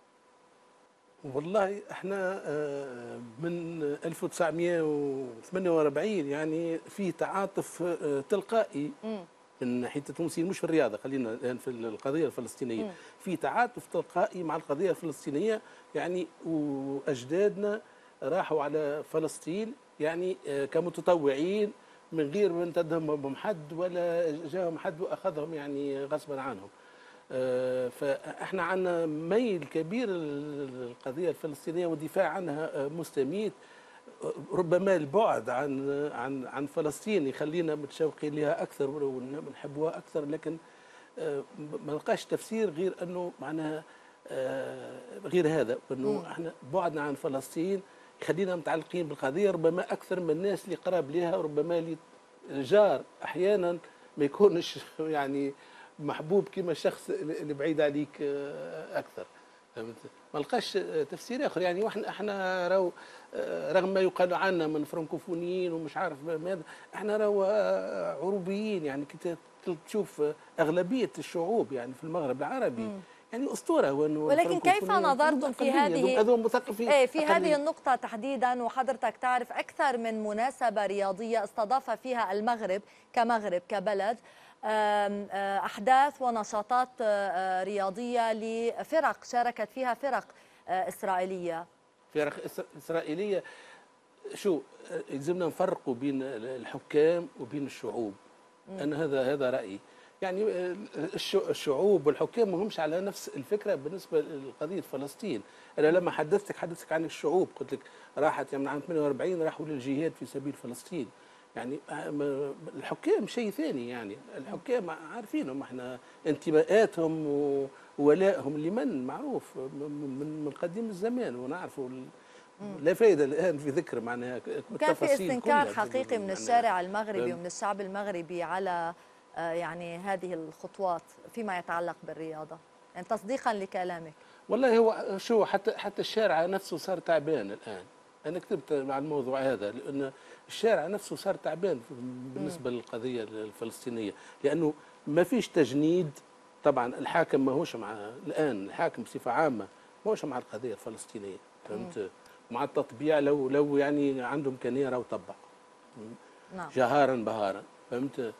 والله احنا آه، من 1948 يعني في تعاطف آه، تلقائي م. من ناحيه التونسيين مش في الرياضه خلينا الان في القضيه الفلسطينيه مم. في تعاطف تلقائي مع القضيه الفلسطينيه يعني واجدادنا راحوا على فلسطين يعني آه، كمتطوعين من غير ما تدهم بهم حد ولا جاهم حد واخذهم يعني غصبا عنهم آه، فاحنا عندنا ميل كبير للقضيه الفلسطينيه والدفاع عنها آه، مستميت ربما البعد عن عن عن فلسطين يخلينا متشوقين لها اكثر ونحبوها اكثر لكن آه، ما نلقاش تفسير غير انه معناها آه، غير هذا انه احنا بعدنا عن فلسطين يخلينا متعلقين بالقضيه ربما اكثر من الناس اللي قراب لها ربما اللي جار احيانا ما يكونش يعني محبوب كما الشخص اللي بعيد عليك آه، اكثر فهمت ما لقاش تفسير اخر يعني واحنا احنا راهو آه، رغم ما يقال عنا من فرنكوفونيين ومش عارف ماذا احنا راهو آه، عروبيين يعني كنت تشوف آه، اغلبيه الشعوب يعني في المغرب العربي م. يعني اسطوره وانه ولكن كيف نظرتم يعني إيه، في هذه مثقفين في, في هذه النقطه تحديدا وحضرتك تعرف اكثر من مناسبه رياضيه استضاف فيها المغرب كمغرب كبلد آه، أحداث ونشاطات آه، آه، رياضية لفرق شاركت فيها فرق إسرائيلية فرق إسرائيلية شو يلزمنا نفرقوا بين الحكام وبين الشعوب مم. أنا هذا هذا رأيي يعني الشعوب والحكام ما همش على نفس الفكره بالنسبه لقضيه فلسطين انا لما حدثتك حدثتك عن الشعوب قلت لك راحت يعني من عام 48 راحوا للجهاد في سبيل فلسطين يعني آه، الحكام شيء ثاني يعني الحكام عارفينهم احنا انتماءاتهم وولائهم لمن معروف من, من قديم الزمان ونعرفوا لا فائده الان في ذكر معناها كان في استنكار حقيقي من الشارع المغربي ومن الشعب المغربي على آه، يعني هذه الخطوات فيما يتعلق بالرياضه يعني تصديقا لكلامك والله هو شو حتى حتى الشارع نفسه صار تعبان الان انا كتبت مع الموضوع هذا لان الشارع نفسه صار تعبان بالنسبه للقضيه الفلسطينيه لانه ما فيش تجنيد طبعا الحاكم ماهوش مع الان الحاكم بصفه عامه ماهوش مع القضيه الفلسطينيه فهمت مع التطبيع لو لو يعني عندهم امكانيه راهو طبع نعم جهارا بهارا فهمت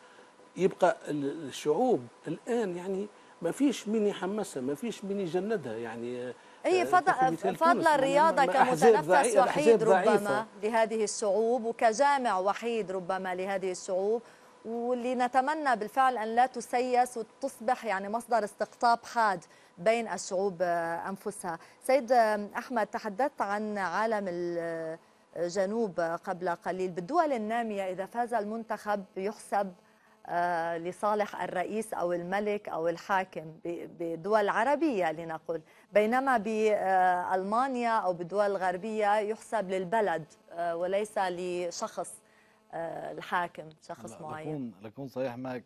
يبقى الشعوب الان يعني ما فيش من يحمسها ما فيش من يجندها يعني هي آه، فضل الرياضة كمتنفس وحيد ربما لهذه الصعوب وكجامع وحيد ربما لهذه الصعوب واللي نتمنى بالفعل أن لا تسيس وتصبح يعني مصدر استقطاب حاد بين الشعوب آه، أنفسها سيد آه، أحمد تحدثت عن عالم الجنوب قبل قليل بالدول النامية إذا فاز المنتخب يحسب آه، لصالح الرئيس أو الملك أو الحاكم بدول عربية لنقل بينما بألمانيا أو بدول غربية يحسب للبلد آه، وليس لشخص آه، الحاكم شخص لا معين لكون صريح معك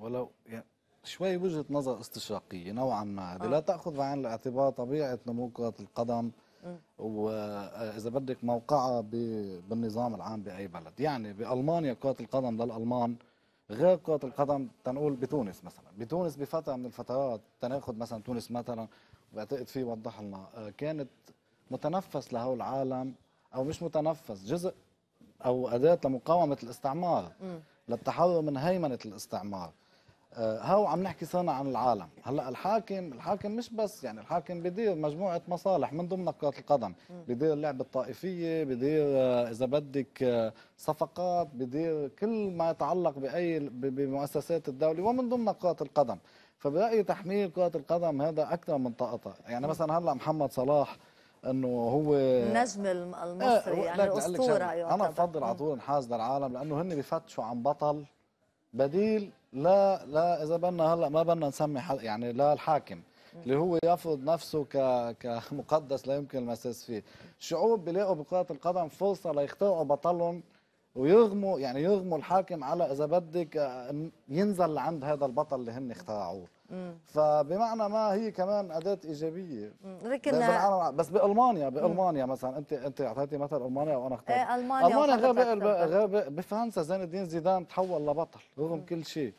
ولو يعني شوي وجهه نظر استشراقيه نوعا ما هذه لا تاخذ بعين الاعتبار طبيعه نمو كره القدم واذا بدك موقعها بالنظام العام باي بلد يعني بالمانيا كره القدم للالمان غير كرة القدم تنقول بتونس مثلا بتونس بفترة من الفترات تناخد مثلا تونس مثلا بعتقد فيه وضح لنا آه، كانت متنفس لهول العالم أو مش متنفس جزء أو أداة لمقاومة الاستعمار للتحرر من هيمنة الاستعمار آه، هاو عم نحكي صانع عن العالم هلا الحاكم الحاكم مش بس يعني الحاكم بدير مجموعه مصالح من ضمنها كره القدم بدير اللعبه الطائفيه بدير آه، اذا بدك آه، صفقات بدير كل ما يتعلق باي بمؤسسات الدوله ومن ضمنها كره القدم فبرايي تحميل كره القدم هذا اكثر من طاقتها يعني مثلا هلا محمد صلاح انه هو النجم المصري يعني الاسطوره انا بفضل على طول انحاز للعالم لانه هن بفتشوا عن بطل بديل لا لا اذا بدنا هلا ما بدنا نسمي يعني لا الحاكم اللي هو يفرض نفسه ك كمقدس لا يمكن المساس فيه الشعوب بيلاقوا بكره القدم فرصه ليخترعوا بطلهم ويرغموا يعني يرغموا الحاكم على اذا بدك آه، ينزل لعند هذا البطل اللي هن اخترعوه فبمعنى ما هي كمان اداه ايجابيه لكن بس بالمانيا بالمانيا مثلا انت انت اعطيتي مثل المانيا وانا اخترت ايه المانيا المانيا غير غير بفرنسا زين الدين زيدان تحول لبطل رغم كل شيء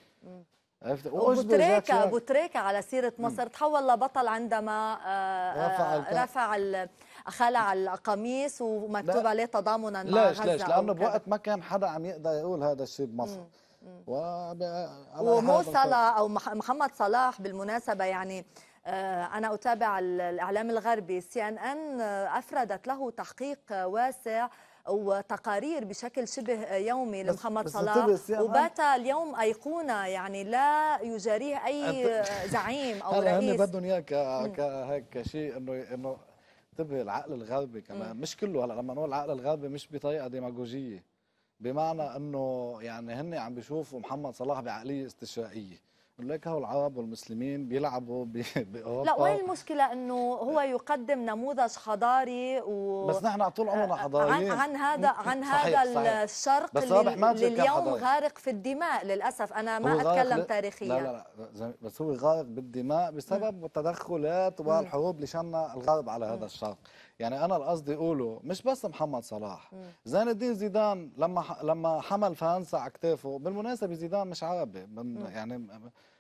عرفت وبوتريكا بوتريكا على سيره مصر مم. تحول لبطل عندما آه، آه، رفع رفع خلع القميص ومكتوب عليه تضامنا مع ليش غزه ليش لانه بوقت ما كان حدا عم يقدر يقول هذا الشيء بمصر مم. ومو صلاح او محمد صلاح بالمناسبه يعني آه، أنا أتابع الإعلام الغربي سي أن أن أفردت له تحقيق واسع وتقارير بشكل شبه يومي لمحمد صلاح وبات اليوم أيقونة يعني لا يجاريه أي زعيم أو رئيس هن بدهم إياه كهيك كشيء إنه إنه انتبه العقل الغربي كمان مش كله هلا لما نقول العقل الغربي مش بطريقه ديماغوجيه بمعنى انه يعني هن عم بيشوفوا محمد صلاح بعقليه استشرائيه لك هو العرب والمسلمين بيلعبوا باوروبا لا وين المشكله انه هو يقدم نموذج حضاري و بس نحن طول عمرنا آه، حضاريين عن, عن هذا عن صحيح هذا صحيح الشرق اللي اليوم غارق في الدماء للاسف انا ما اتكلم ل... تاريخيا لا لا لا بس هو غارق بالدماء بسبب التدخلات نعم. والحروب اللي شنها الغرب على هذا نعم. الشرق يعني انا القصدي اقوله مش بس محمد صلاح زين الدين زيدان لما لما حمل فرنسا على كتافه بالمناسبه زيدان مش عربي من يعني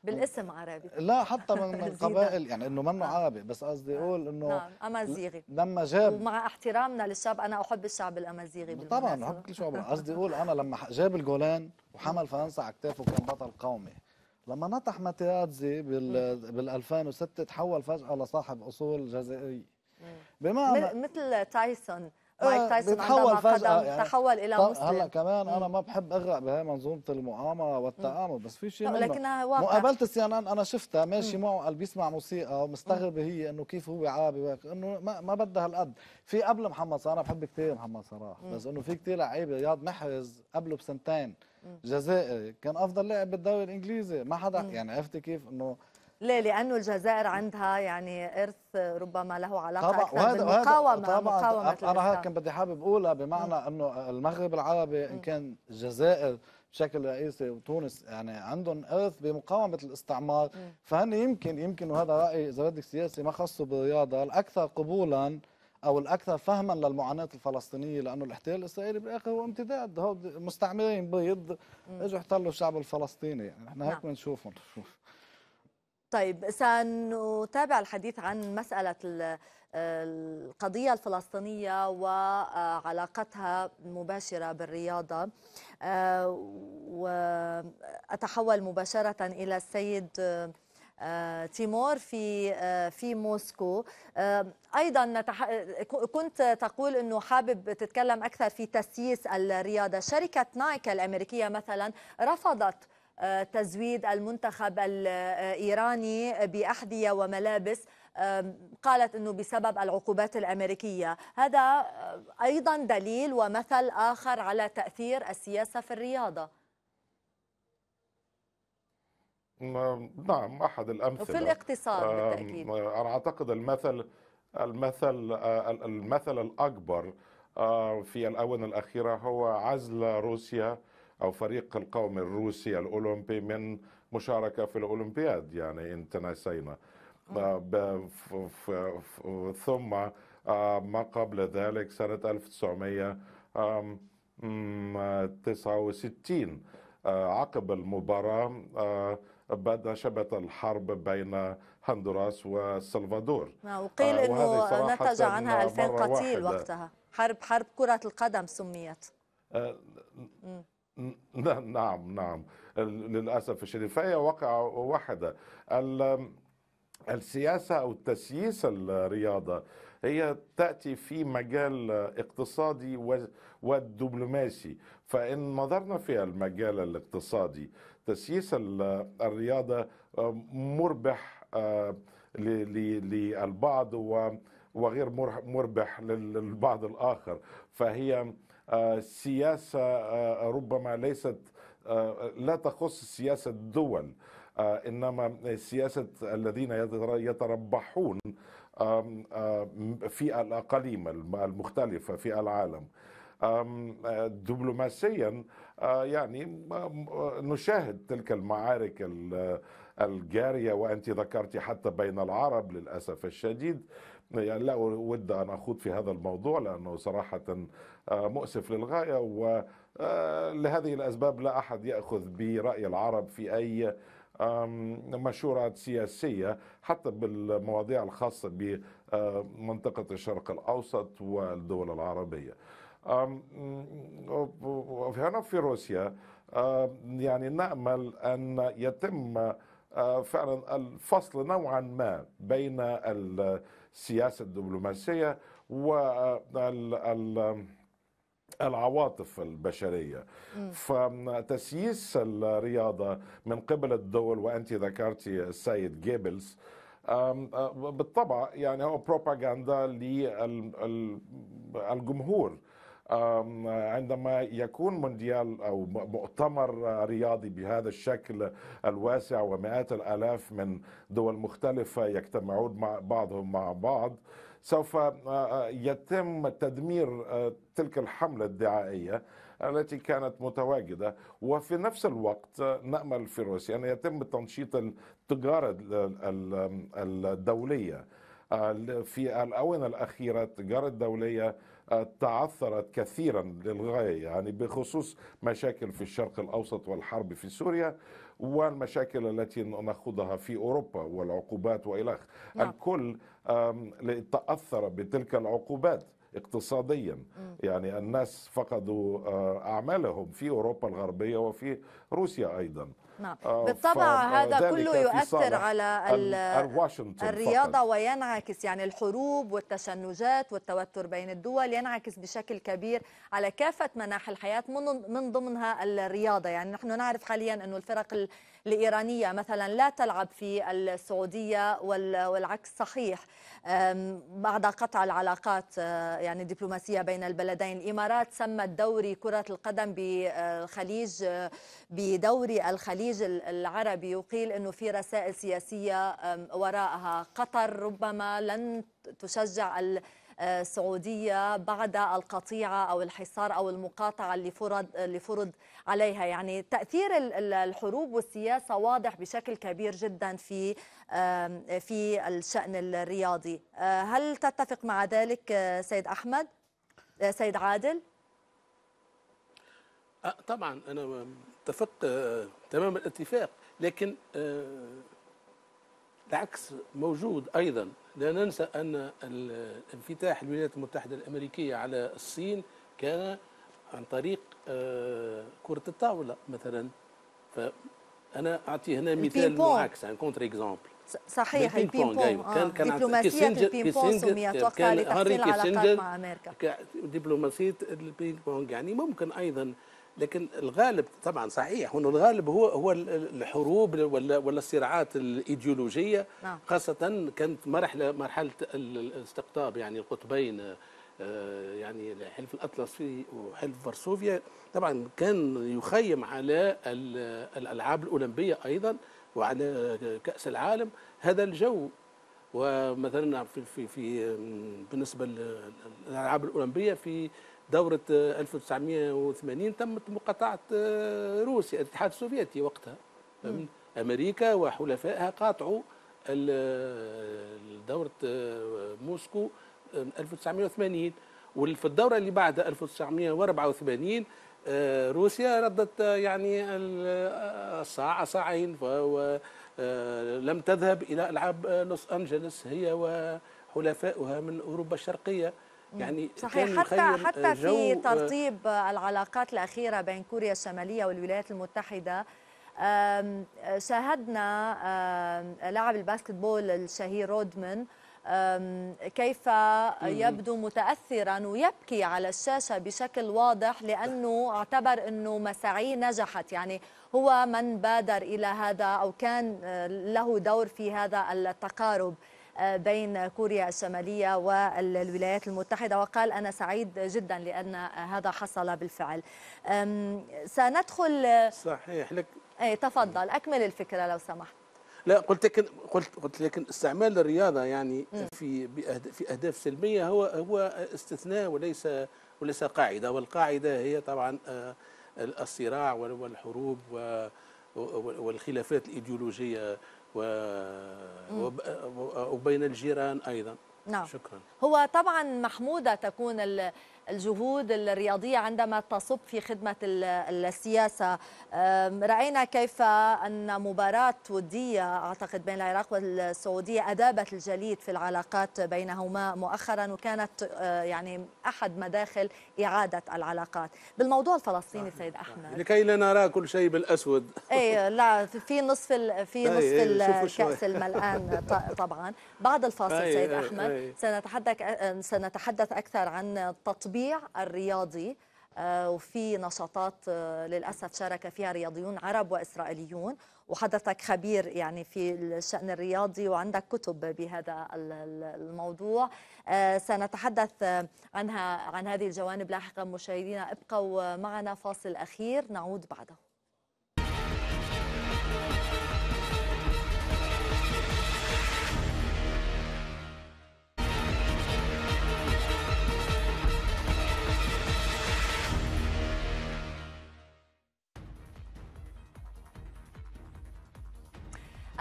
بالاسم عربي لا حتى من قبائل يعني انه منه آه. عربي بس قصدي آه. اقول انه نعم امازيغي لما جاب ومع احترامنا للشعب انا احب الشعب الامازيغي طبعا بحب كل شعب قصدي اقول انا لما جاب الجولان وحمل فرنسا على كتافه كان بطل قومي لما نطح ماتيراتزي بال 2006 تحول فجاه لصاحب اصول جزائريه بمعنى مثل تايسون آه، مايك تايسون عندما فجأة يعني تحول الى طيب، مسلم هلا كمان انا ما بحب اغرق بهي منظومه المعامله والتعامل بس في شيء لكنها واقع مقابله السي ان انا شفتها ماشي معه قال بيسمع موسيقى ومستغربه هي انه كيف هو عابي انه ما, ما بدها هالقد في قبل محمد صلاح انا بحب كثير محمد صلاح بس انه في كثير لعيبه رياض محرز قبله بسنتين جزائري كان افضل لاعب بالدوري الانجليزي ما حدا يعني عرفتي كيف انه ليه؟ لانه الجزائر عندها يعني ارث ربما له علاقه طبعا اكثر وهذا بالمقاومه طبعا مقاومه انا هيك كان بدي حابب اقولها بمعنى انه المغرب العربي ان كان الجزائر بشكل رئيسي وتونس يعني عندهم ارث بمقاومه الاستعمار فهن يمكن يمكن وهذا رايي اذا بدك سياسي ما خصه بالرياضه الاكثر قبولا او الاكثر فهما للمعاناه الفلسطينيه لانه الاحتلال الاسرائيلي بالاخر هو امتداد هو مستعمرين بيض اجوا احتلوا الشعب الفلسطيني يعني نحن هيك نعم. بنشوفهم طيب سنتابع الحديث عن مسألة القضية الفلسطينية وعلاقتها مباشرة بالرياضة وأتحول مباشرة إلى السيد تيمور في في موسكو ايضا كنت تقول انه حابب تتكلم اكثر في تسييس الرياضه شركه نايك الامريكيه مثلا رفضت تزويد المنتخب الإيراني بأحذية وملابس قالت أنه بسبب العقوبات الأمريكية هذا أيضا دليل ومثل آخر على تأثير السياسة في الرياضة نعم أحد الأمثلة وفي الاقتصاد بالتأكيد أنا أعتقد المثل المثل آه، المثل الأكبر آه، في الآونة الأخيرة هو عزل روسيا او فريق القوم الروسي الاولمبي من مشاركه في الاولمبياد يعني ان تناسينا آه. ثم آه، ما قبل ذلك سنه 1969 آه، عقب المباراة بدأ شبت الحرب بين هندوراس والسلفادور وقيل أنه نتج عنها 2000 قتيل وقتها حرب حرب كرة القدم سميت نعم نعم للأسف الشديد فهي واقعة واحدة السياسة أو تسييس الرياضة هي تأتي في مجال اقتصادي والدبلوماسي فإن نظرنا في المجال الاقتصادي تسييس الرياضة آه، مربح آه، للبعض وغير مربح للبعض الآخر فهي سياسة آه، آه، ربما ليست آه، لا تخص سياسة الدول إنما سياسة الذين يتربحون في الأقاليم المختلفة في العالم دبلوماسيا يعني نشاهد تلك المعارك الجارية وأنت ذكرت حتى بين العرب للأسف الشديد يعني لا أود أن أخوض في هذا الموضوع لأنه صراحة مؤسف للغايه ولهذه آه، الاسباب لا احد ياخذ براي العرب في اي مشورات سياسية حتى بالمواضيع الخاصة بمنطقة الشرق الأوسط والدول العربية هنا في روسيا يعني نأمل أن يتم فعلا الفصل نوعا ما بين السياسة الدبلوماسية وال العواطف البشرية فتسييس الرياضة من قبل الدول وأنت ذكرتي السيد جيبلز أه، بالطبع يعني هو بروباغندا للجمهور عندما يكون مونديال او مؤتمر رياضي بهذا الشكل الواسع ومئات الالاف من دول مختلفه يجتمعون مع بعضهم مع بعض سوف آه، آه، يتم تدمير آه، تلك الحملة الدعائية التي كانت متواجدة وفي نفس الوقت نأمل في روسيا أن يتم تنشيط التجارة الدولية في الآونة الأخيرة التجارة الدولية تعثرت كثيرا للغاية يعني بخصوص مشاكل في الشرق الأوسط والحرب في سوريا والمشاكل التي نخوضها في أوروبا والعقوبات وإلى آخره نعم. الكل تأثر بتلك العقوبات اقتصاديا م. يعني الناس فقدوا آه، أعمالهم في أوروبا الغربية وفي روسيا أيضا نعم آه، بالطبع هذا كله يؤثر على الرياضة وينعكس يعني الحروب والتشنجات والتوتر بين الدول ينعكس بشكل كبير على كافة مناحي الحياة من ضمنها الرياضة يعني نحن نعرف حاليا أنه الفرق الإيرانية مثلا لا تلعب في السعودية والعكس صحيح بعد قطع العلاقات آه، يعني الدبلوماسية بين البلدين الإمارات سمت دوري كرة القدم بالخليج آه، آه، بدوري الخليج العربي يقيل أنه في رسائل سياسية وراءها قطر ربما لن تشجع السعودية آه، بعد القطيعة أو الحصار أو المقاطعة اللي فرض, اللي فرض عليها يعني تأثير الحروب والسياسة واضح بشكل كبير جدا في في الشأن الرياضي آه، هل تتفق مع ذلك آه، سيد أحمد سيد عادل طبعا أنا اتفق تمام الاتفاق لكن العكس موجود أيضا لا ننسى أن انفتاح الولايات المتحدة الأمريكية على الصين كان عن طريق آه، كرة الطاولة مثلا فأنا أعطي هنا مثال معاكس عن كونتر إكزامبل صحيح البينج بونج أيوة. كان آه، كان دبلوماسية البينج بونج سميت وقتها لتحصيل علاقات مع أمريكا دبلوماسية البينج بونج يعني ممكن أيضا لكن الغالب طبعا صحيح انه الغالب هو هو الحروب ولا ولا الصراعات الايديولوجيه نعم. خاصه كانت مرحله مرحله الاستقطاب يعني القطبين آه، يعني حلف الاطلسي وحلف فرسوفيا طبعا كان يخيم على الالعاب الاولمبيه ايضا وعلى كاس العالم هذا الجو ومثلا في في في بالنسبه للالعاب الاولمبيه في دوره 1980 آه، تمت مقاطعه آه، روسيا الاتحاد السوفيتي وقتها امريكا وحلفائها قاطعوا آه، دوره موسكو 1980 وفي الدوره اللي بعدها 1984 روسيا ردت يعني الصاع صاعين ولم تذهب إلى ألعاب لوس أنجلس هي وحلفائها من أوروبا الشرقية يعني صحيح حتى حتى آه، في آه، ترطيب العلاقات الاخيره بين كوريا الشماليه والولايات المتحده شاهدنا لاعب الباسكتبول الشهير رودمان كيف يبدو متاثرا ويبكي على الشاشه بشكل واضح لانه اعتبر انه مساعيه نجحت يعني هو من بادر الى هذا او كان آه، له دور في هذا التقارب بين كوريا الشمالية والولايات المتحدة وقال أنا سعيد جدا لأن هذا حصل بالفعل سندخل صحيح لك أي تفضل أكمل الفكرة لو سمحت لا قلت لك قلت قلت لك استعمال الرياضه يعني في في اهداف سلميه هو هو استثناء وليس وليس قاعده والقاعده هي طبعا آه، الصراع والحروب والخلافات الايديولوجيه وبين الجيران أيضا نعم شكرا هو طبعا محمودة تكون الجهود الرياضية عندما تصب في خدمة السياسة رأينا كيف أن مباراة ودية أعتقد بين العراق والسعودية أدابت الجليد في العلاقات بينهما مؤخرا وكانت أه، يعني أحد مداخل إعادة العلاقات بالموضوع الفلسطيني سيد أحمد لكي لا نرى كل شيء بالأسود أي لا في نصف في إيه، نصف إيه، الكأس الملآن طبعا بعد الفاصل إيه، سيد أحمد سنتحدث أه، سنتحدث أكثر عن تطبيق الربيع الرياضي آه، وفي نشاطات آه، للأسف شارك فيها رياضيون عرب وإسرائيليون وحضرتك خبير يعني في الشأن الرياضي وعندك كتب بهذا الموضوع آه، سنتحدث عنها عن هذه الجوانب لاحقا مشاهدينا ابقوا معنا فاصل أخير نعود بعده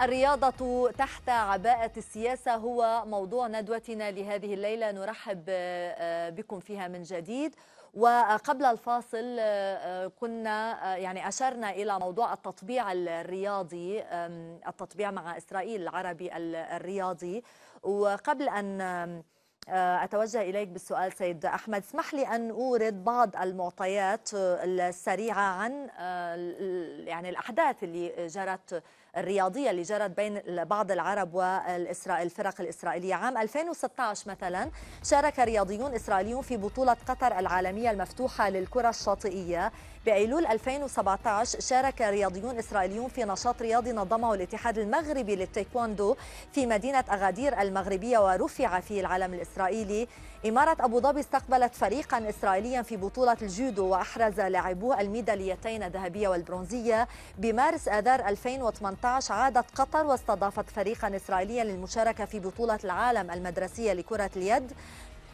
الرياضة تحت عباءة السياسة هو موضوع ندوتنا لهذه الليلة نرحب آه، آه، بكم فيها من جديد وقبل الفاصل آه، كنا يعني أشرنا إلى موضوع التطبيع الرياضي التطبيع مع إسرائيل العربي الرياضي وقبل أن أتوجه إليك بالسؤال سيد أحمد اسمح لي أن أورد بعض المعطيات السريعة عن يعني الأحداث اللي جرت الرياضية اللي جرت بين بعض العرب والإسرائيل الفرق الإسرائيلية عام 2016 مثلا شارك رياضيون إسرائيليون في بطولة قطر العالمية المفتوحة للكرة الشاطئية بأيلول 2017 شارك رياضيون إسرائيليون في نشاط رياضي نظمه الاتحاد المغربي للتايكواندو في مدينة أغادير المغربية ورفع فيه العلم الإسرائيلي إمارة أبو ظبي استقبلت فريقا إسرائيليا في بطولة الجودو وأحرز لاعبوه الميداليتين الذهبية والبرونزية بمارس آذار 2018 عادت قطر واستضافت فريقا إسرائيليا للمشاركة في بطولة العالم المدرسية لكرة اليد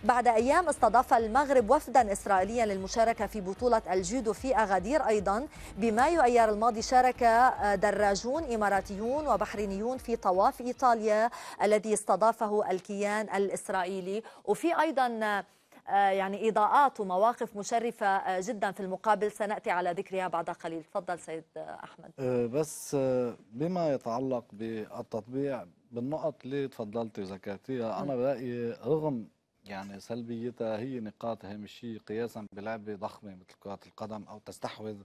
بعد أيام استضاف المغرب وفدا إسرائيليا للمشاركة في بطولة الجودو في أغادير أيضا بمايو أيار الماضي شارك آه، دراجون إماراتيون وبحرينيون في طواف إيطاليا الذي استضافه الكيان الإسرائيلي وفي أيضا آه، آه، يعني إضاءات ومواقف مشرفة جدا في المقابل سنأتي على ذكرها بعد قليل تفضل سيد أحمد بس بما يتعلق بالتطبيع بالنقط اللي تفضلتي زكاتية أنا برأيي رغم يعني سلبيتها هي نقاط هامشية قياسا بلعبة ضخمة مثل كرة القدم أو تستحوذ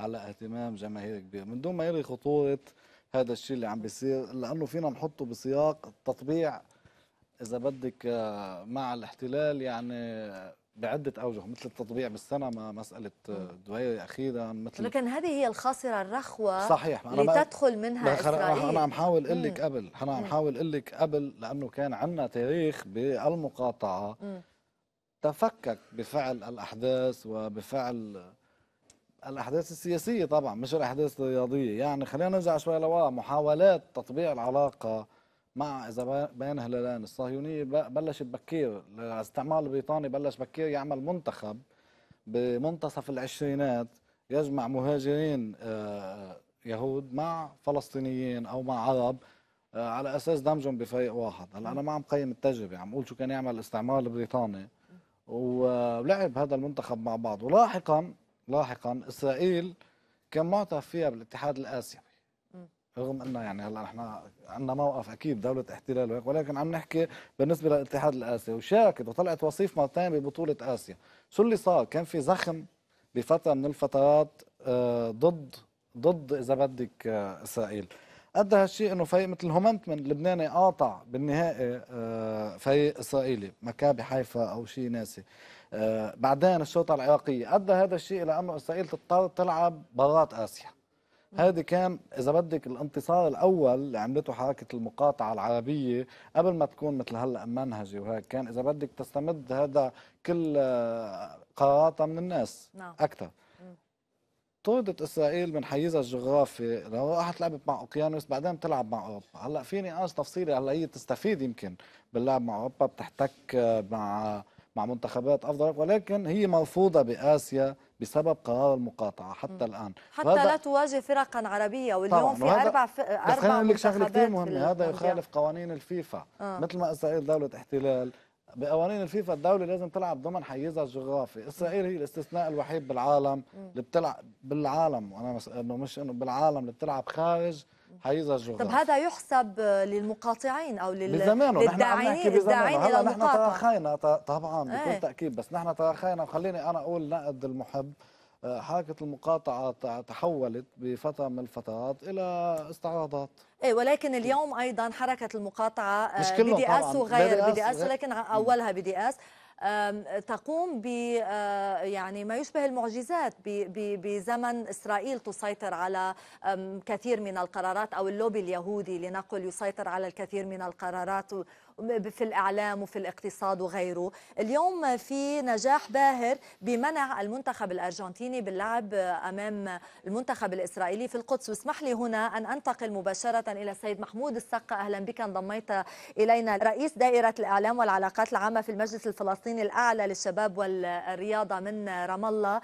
على اهتمام جماهير كبير من دون ما يري خطورة هذا الشيء اللي عم بيصير لأنه فينا نحطه بسياق التطبيع إذا بدك آه، مع الاحتلال يعني بعده اوجه مثل التطبيع بالسنه مساله آه، دبي اخيرا مثل لكن هذه هي الخاصره الرخوه صحيح اللي أنا تدخل منها اسرائيل انا عم حاول اقول لك قبل انا عم حاول اقول لك قبل لانه كان عندنا تاريخ بالمقاطعه تفكك بفعل الاحداث وبفعل الاحداث السياسيه طبعا مش الاحداث الرياضيه يعني خلينا نرجع شوي لورا محاولات تطبيع العلاقه مع اذا بين هلالين الصهيونيه بلشت بكير الاستعمار البريطاني بلش بكير يعمل منتخب بمنتصف العشرينات يجمع مهاجرين آه، يهود مع فلسطينيين او مع عرب آه، على اساس دمجهم بفريق واحد هلا انا ما عم قيم التجربه عم اقول شو كان يعمل الاستعمار البريطاني ولعب هذا المنتخب مع بعض ولاحقا لاحقا اسرائيل كان معترف فيها بالاتحاد الاسيوي رغم انه يعني هلا نحن عندنا موقف اكيد دوله احتلال وهيك ولكن عم نحكي بالنسبه للاتحاد الاسيوي وشاركت وطلعت وصيف مرتين ببطوله اسيا شو اللي صار كان في زخم بفتره من الفترات آه، ضد ضد اذا بدك آه، اسرائيل ادى هالشيء انه فريق مثل من اللبناني قاطع بالنهائي آه، فريق اسرائيلي مكابي حيفا او شيء ناسي بعدين الشرطه العراقيه ادى هذا الشيء الى انه اسرائيل تضطر تلعب برات اسيا هذه كان اذا بدك الانتصار الاول اللي عملته حركه المقاطعه العربيه قبل ما تكون مثل هلا منهجي وهيك كان اذا بدك تستمد هذا كل آه، قراراتها من الناس نعم. اكثر طردت اسرائيل من حيزها الجغرافي راحت لعبت مع اوقيانوس بعدين بتلعب مع اوروبا هلا في نقاش تفصيلي هلا هي تستفيد يمكن باللعب مع اوروبا بتحتك آه، مع مع منتخبات افضل ولكن هي مرفوضه باسيا بسبب قرار المقاطعه حتى الان حتى لا تواجه فرقا عربيه واليوم في اربع ف... اربع خلينا لك شغله كثير مهمه هذا يخالف قوانين الفيفا آه. مثل ما اسرائيل دوله احتلال بقوانين الفيفا الدولة لازم تلعب ضمن حيزها الجغرافي، إسرائيل هي الاستثناء الوحيد بالعالم اللي بتلعب بالعالم وأنا مش إنه بالعالم اللي بتلعب خارج حيز الجغرافي طب هذا يحسب للمقاطعين او لل... بزمانه للداعين الداعين الى نحن تراخينا طبعا بكل ايه. تاكيد بس نحن تراخينا وخليني انا اقول نقد المحب آه، حركة المقاطعة تحولت بفترة من الفترات إلى استعراضات إيه ولكن اليوم أيضا حركة المقاطعة آه، مش كله بدي أس وغير بدي أس ولكن أولها بدي أس تقوم ب يعني ما يشبه المعجزات بزمن اسرائيل تسيطر على كثير من القرارات او اللوبي اليهودي لنقل يسيطر على الكثير من القرارات في الإعلام وفي الاقتصاد وغيره اليوم في نجاح باهر بمنع المنتخب الأرجنتيني باللعب أمام المنتخب الإسرائيلي في القدس واسمح لي هنا أن أنتقل مباشرة إلى السيد محمود السقا أهلا بك انضميت إلينا رئيس دائرة الإعلام والعلاقات العامة في المجلس الفلسطيني الأعلى للشباب والرياضة من رام الله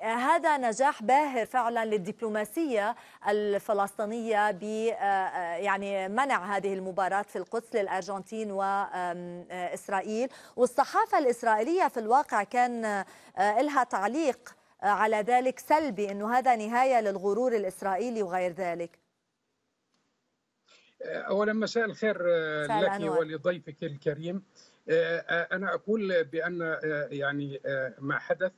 هذا نجاح باهر فعلا للدبلوماسية الفلسطينية ب آه، آه، يعني منع هذه المباراة في القدس للأرجنتين الأرجنتين وإسرائيل والصحافة الإسرائيلية في الواقع كان آه، لها تعليق آه، على ذلك سلبي أنه هذا نهاية للغرور الإسرائيلي وغير ذلك آه، أولا مساء الخير لك ولضيفك الكريم أنا أقول بأن يعني ما حدث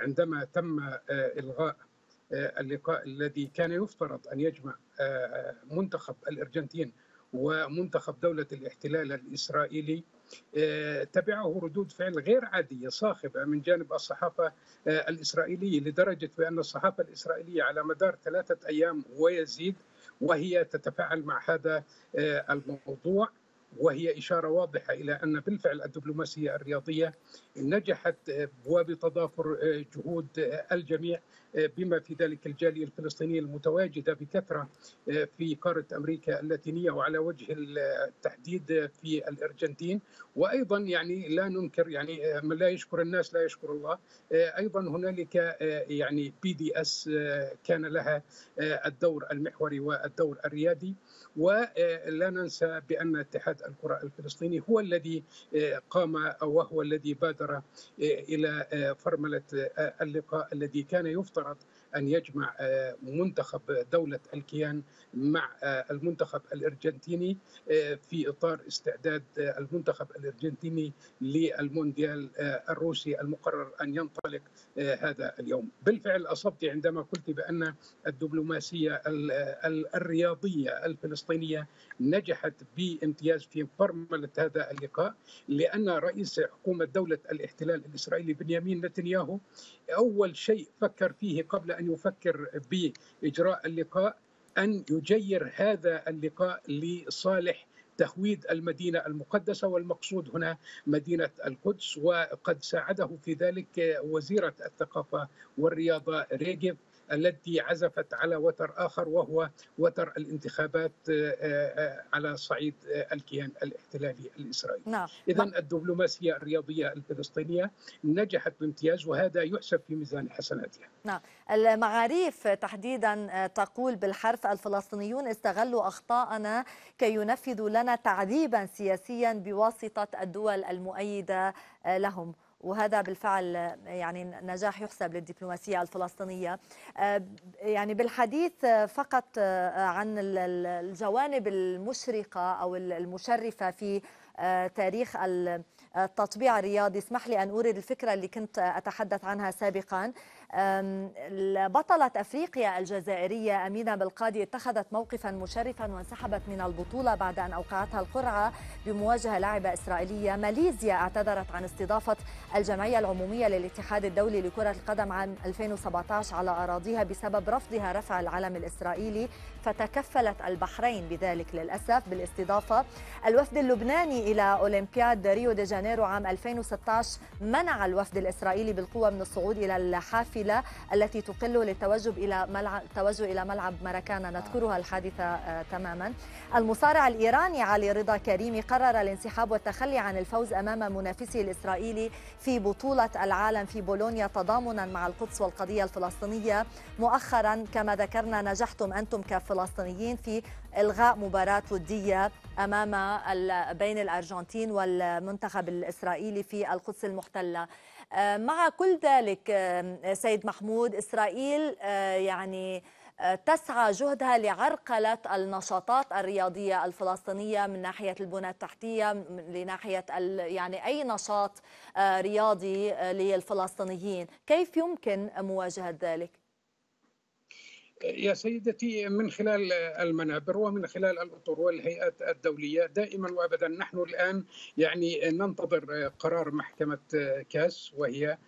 عندما تم إلغاء اللقاء الذي كان يفترض أن يجمع منتخب الأرجنتين ومنتخب دولة الاحتلال الإسرائيلي آه، تبعه ردود فعل غير عادية صاخبة من جانب الصحافة آه، الإسرائيلية لدرجة بأن الصحافة الإسرائيلية على مدار ثلاثة أيام ويزيد وهي تتفاعل مع هذا آه، الموضوع وهي إشارة واضحة إلى أن بالفعل الدبلوماسية الرياضية نجحت آه، وبتضافر آه، جهود آه، الجميع بما في ذلك الجالية الفلسطينية المتواجدة بكثرة في قارة أمريكا اللاتينية وعلى وجه التحديد في الأرجنتين وأيضا يعني لا ننكر يعني من لا يشكر الناس لا يشكر الله أيضا هنالك يعني بي دي اس كان لها الدور المحوري والدور الريادي ولا آه، ننسى بان اتحاد الكره الفلسطيني هو الذي آه، قام وهو الذي بادر آه، الى فرمله اللقاء الذي كان يفترض ان يجمع آه، منتخب دوله الكيان مع آه، المنتخب الارجنتيني آه، في اطار استعداد المنتخب الارجنتيني للمونديال الروسي المقرر ان ينطلق هذا اليوم. بالفعل اصبت عندما قلت بان الدبلوماسيه الرياضيه الفلسطينيه نجحت بامتياز في فرمله هذا اللقاء لان رئيس حكومه دوله الاحتلال الاسرائيلي بنيامين نتنياهو اول شيء فكر فيه قبل ان يفكر باجراء اللقاء ان يجير هذا اللقاء لصالح تهويد المدينة المقدسة والمقصود هنا مدينة القدس وقد ساعده في ذلك وزيرة الثقافة والرياضة ريجيف التي عزفت على وتر آخر وهو وتر الانتخابات آه، آه، على صعيد آه، الكيان الاحتلالي الإسرائيلي نعم. إذا الدبلوماسية الرياضية الفلسطينية نجحت بامتياز وهذا يحسب في ميزان حسناتها نعم المعاريف تحديدا تقول بالحرف الفلسطينيون استغلوا أخطاءنا كي ينفذوا لنا تعذيبا سياسيا بواسطة الدول المؤيدة لهم وهذا بالفعل يعني نجاح يحسب للدبلوماسية الفلسطينية آه، يعني بالحديث فقط آه، عن الجوانب المشرقة أو المشرفة في آه، تاريخ التطبيع الرياضي اسمح لي أن أورد الفكرة اللي كنت أتحدث عنها سابقا بطلة أفريقيا الجزائرية أمينة بالقادي اتخذت موقفا مشرفا وانسحبت من البطولة بعد أن أوقعتها القرعة بمواجهة لاعبة إسرائيلية ماليزيا اعتذرت عن استضافة الجمعية العمومية للاتحاد الدولي لكرة القدم عام 2017 على أراضيها بسبب رفضها رفع العلم الإسرائيلي فتكفلت البحرين بذلك للأسف بالاستضافة الوفد اللبناني إلى أولمبياد ريو دي جانيرو عام 2016 منع الوفد الإسرائيلي بالقوة من الصعود إلى الحافة الحافلة التي تقل للتوجه إلى ملعب التوجه إلى ملعب ماراكانا نذكرها الحادثة آه، تماما المصارع الإيراني علي رضا كريمي قرر الانسحاب والتخلي عن الفوز أمام منافسه الإسرائيلي في بطولة العالم في بولونيا تضامنا مع القدس والقضية الفلسطينية مؤخرا كما ذكرنا نجحتم أنتم كفلسطينيين في إلغاء مباراة ودية أمام بين الأرجنتين والمنتخب الإسرائيلي في القدس المحتلة آه، مع كل ذلك آه، سيد محمود إسرائيل آه، يعني تسعى جهدها لعرقلة النشاطات الرياضية الفلسطينية من ناحية البنى التحتية لناحية يعني أي نشاط رياضي للفلسطينيين كيف يمكن مواجهة ذلك؟ يا سيدتي من خلال المنابر ومن خلال الاطر والهيئات الدوليه دائما وابدا نحن الان يعني ننتظر قرار محكمه كاس وهي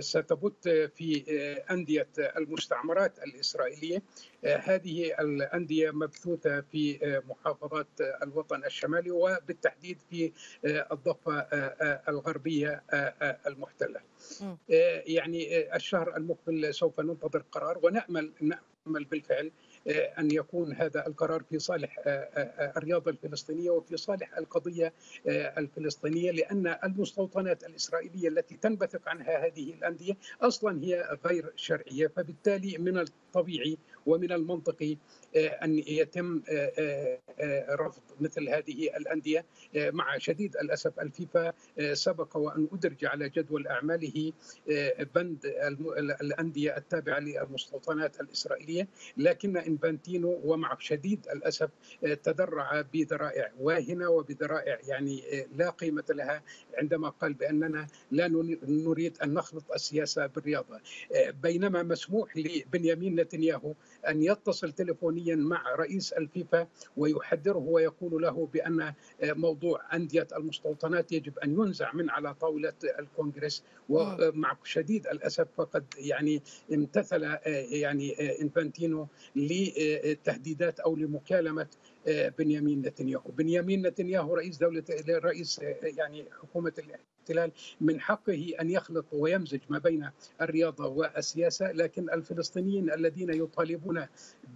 ستبت في أندية المستعمرات الإسرائيلية هذه الأندية مبثوثة في محافظات الوطن الشمالي وبالتحديد في الضفة الغربية المحتلة يعني الشهر المقبل سوف ننتظر قرار ونأمل نأمل بالفعل ان يكون هذا القرار في صالح آه، آه، آه، الرياضه الفلسطينيه وفي صالح القضيه الفلسطينيه لان المستوطنات الاسرائيليه التي تنبثق عنها هذه الانديه اصلا هي غير شرعيه فبالتالي من الطبيعي ومن المنطقي آه، ان يتم آه، آه، رفض مثل هذه الانديه مع شديد الاسف الفيفا سبق وان ادرج على جدول اعماله بند الانديه التابعه للمستوطنات الاسرائيليه لكن انفانتينو ومع شديد الاسف تذرع بذرائع واهنه وبذرائع يعني لا قيمه لها عندما قال باننا لا نريد ان نخلط السياسه بالرياضه بينما مسموح لبنيامين نتنياهو ان يتصل تليفونيا مع رئيس الفيفا ويحذره ويقول له بان موضوع انديه المستوطنات يجب ان ينزع من على طاوله الكونغرس ومع شديد الاسف فقد يعني امتثل يعني انفانتينو لتهديدات او لمكالمه بنيامين نتنياهو بنيامين نتنياهو رئيس دولة رئيس يعني حكومة الاحتلال من حقه أن يخلط ويمزج ما بين الرياضة والسياسة لكن الفلسطينيين الذين يطالبون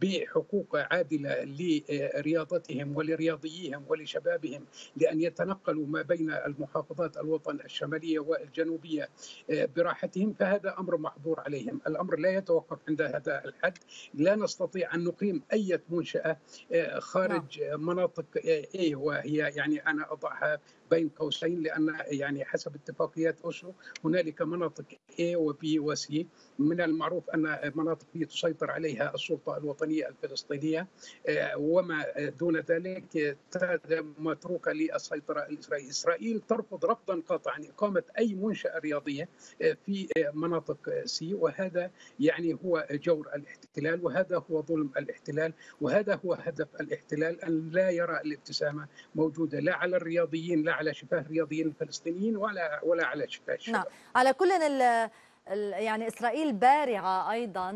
بحقوق عادله لرياضتهم ولرياضيهم ولشبابهم لان يتنقلوا ما بين المحافظات الوطن الشماليه والجنوبيه آه، براحتهم فهذا امر محظور عليهم، الامر لا يتوقف عند هذا الحد، لا نستطيع ان نقيم اي منشاه آه، خارج نعم. مناطق آه، أي وهي يعني انا اضعها بين قوسين لان يعني حسب اتفاقيات اوسلو هنالك مناطق A وB وC من المعروف ان مناطق B تسيطر عليها السلطه الوطنيه الوطنية الفلسطينية آه، وما دون ذلك متروكة للسيطرة الإسرائيلية إسرائيل ترفض رفضا قاطعا إقامة أي منشأة رياضية آه، في آه، مناطق سي وهذا يعني هو جور الاحتلال وهذا هو ظلم الاحتلال وهذا هو هدف الاحتلال أن لا يرى الابتسامة موجودة لا على الرياضيين لا على شفاه الرياضيين الفلسطينيين ولا ولا على شفاه الشباب. نعم على كل يعني إسرائيل بارعة أيضا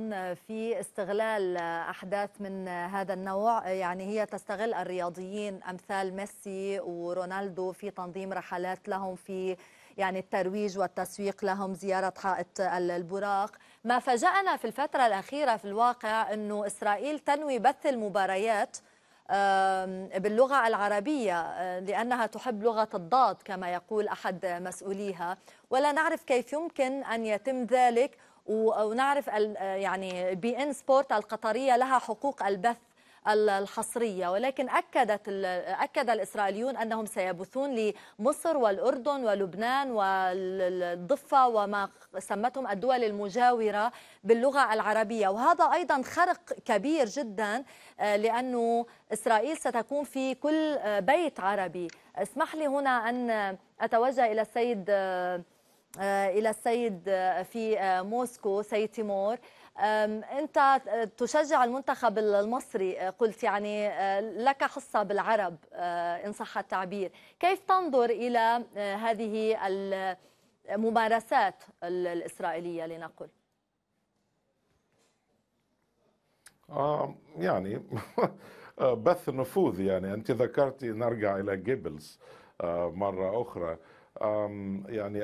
في استغلال أحداث من هذا النوع يعني هي تستغل الرياضيين أمثال ميسي ورونالدو في تنظيم رحلات لهم في يعني الترويج والتسويق لهم زيارة حائط البراق ما فاجأنا في الفترة الأخيرة في الواقع أنه إسرائيل تنوي بث المباريات باللغة العربية آه، لأنها تحب لغة الضاد كما يقول أحد مسؤوليها ولا نعرف كيف يمكن أن يتم ذلك ونعرف يعني بي إن سبورت القطرية لها حقوق البث الحصرية ولكن أكدت أكد الإسرائيليون أنهم سيبثون لمصر والأردن ولبنان والضفة وما سمتهم الدول المجاورة باللغة العربية وهذا أيضا خرق كبير جدا آه، لأنه إسرائيل ستكون في كل آه، بيت عربي اسمح لي هنا أن أتوجه إلى السيد آه، آه، إلى السيد آه، في آه، موسكو سيد تيمور أنت تشجع المنتخب المصري قلت يعني لك حصة بالعرب إن صح التعبير كيف تنظر إلى هذه الممارسات الإسرائيلية لنقل آه يعني بث نفوذ يعني أنت ذكرتي نرجع إلى جيبلز مرة أخرى يعني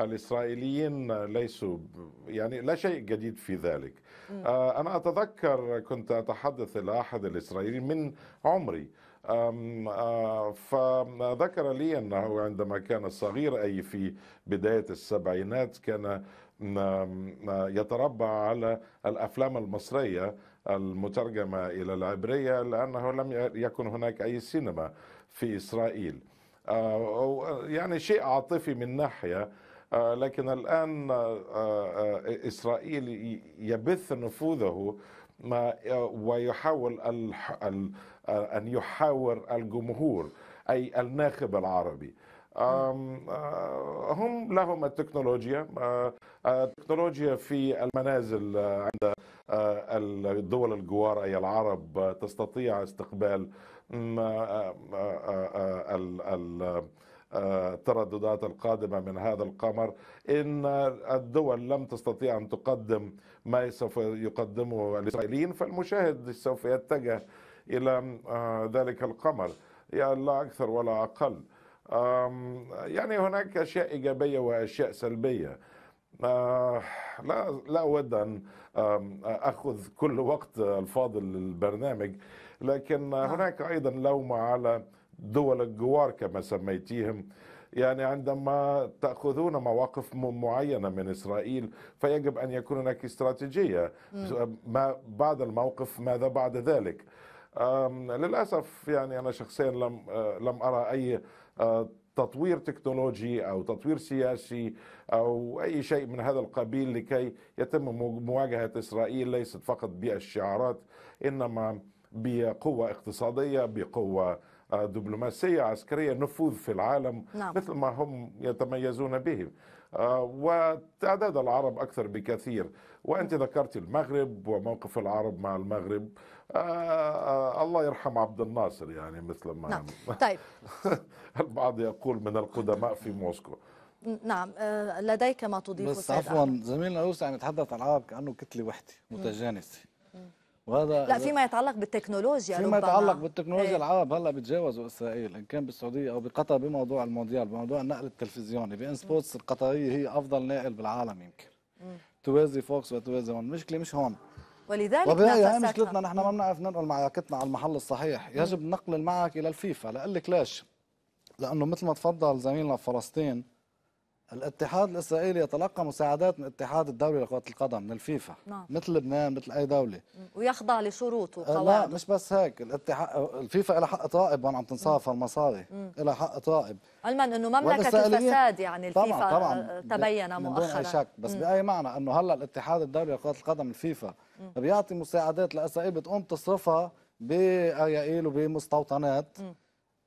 الإسرائيليين ليسوا يعني لا شيء جديد في ذلك أه، أنا أتذكر كنت أتحدث إلى أحد الإسرائيليين من عمري أه، فذكر لي أنه عندما كان صغير أي في بداية السبعينات كان يتربع على الأفلام المصرية المترجمة إلى العبرية لأنه لم يكن هناك أي سينما في إسرائيل آه، يعني شيء عاطفي من ناحيه آه، لكن الان آه، اسرائيل يبث نفوذه ويحاول ان يحاور الجمهور اي الناخب العربي هم لهم التكنولوجيا التكنولوجيا في المنازل عند الدول الجوار اي العرب تستطيع استقبال آه، آه، آه، الترددات القادمه من هذا القمر ان الدول لم تستطيع ان تقدم ما سوف يقدمه الاسرائيليين فالمشاهد سوف يتجه الى ذلك القمر يعني لا اكثر ولا اقل يعني هناك اشياء ايجابيه واشياء سلبيه لا لا اود ان اخذ كل وقت الفاضل للبرنامج لكن نعم. هناك أيضا لوم على دول الجوار كما سميتيهم يعني عندما تأخذون مواقف معينة من إسرائيل فيجب أن يكون هناك استراتيجية ما بعد الموقف ماذا بعد ذلك للأسف يعني أنا شخصيا لم, آه، لم أرى أي آه، تطوير تكنولوجي او تطوير سياسي او اي شيء من هذا القبيل لكي يتم مواجهه اسرائيل ليست فقط بالشعارات انما بقوة اقتصادية بقوة آه، دبلوماسية عسكرية نفوذ في العالم نعم. مثل ما هم يتميزون به آه، وتعداد العرب أكثر بكثير وأنت نعم. ذكرت المغرب وموقف العرب مع المغرب آه،, آه الله يرحم عبد الناصر يعني مثل ما نعم. طيب البعض يقول من القدماء في موسكو نعم لديك ما تضيفه بس عفوا زميلنا يوسف يعني تحدث عن العرب كانه كتله وحده متجانسه وهذا لا فيما يتعلق بالتكنولوجيا فيما ربما. يتعلق بالتكنولوجيا ايه. العرب هلا بيتجاوزوا اسرائيل ان كان بالسعوديه او بقطر بموضوع المونديال بموضوع النقل التلفزيوني بان سبورتس القطريه هي افضل ناقل بالعالم يمكن توازي فوكس وتوازي هون المشكله مش هون ولذلك وبهي هي مشكلتنا نحن ما بنعرف ننقل معركتنا على المحل الصحيح يجب نقل المعركه الى الفيفا ليش؟ لانه مثل ما تفضل زميلنا فلسطين الاتحاد الاسرائيلي يتلقى مساعدات من الاتحاد الدولي لكره القدم من الفيفا نعم. مثل لبنان مثل اي دوله ويخضع لشروط وقواعد آه، لا مش بس هيك الاتحاد الفيفا لها حق طائب وين عم تنصرف المصاري لها حق طائب علما انه مملكه الفساد يعني الفيفا طبعا طبعا آه، تبين مؤخرا بدون اي شك بس باي معنى انه هلا الاتحاد الدولي لكره القدم الفيفا بيعطي مساعدات لاسرائيل بتقوم تصرفها باريائيل وبمستوطنات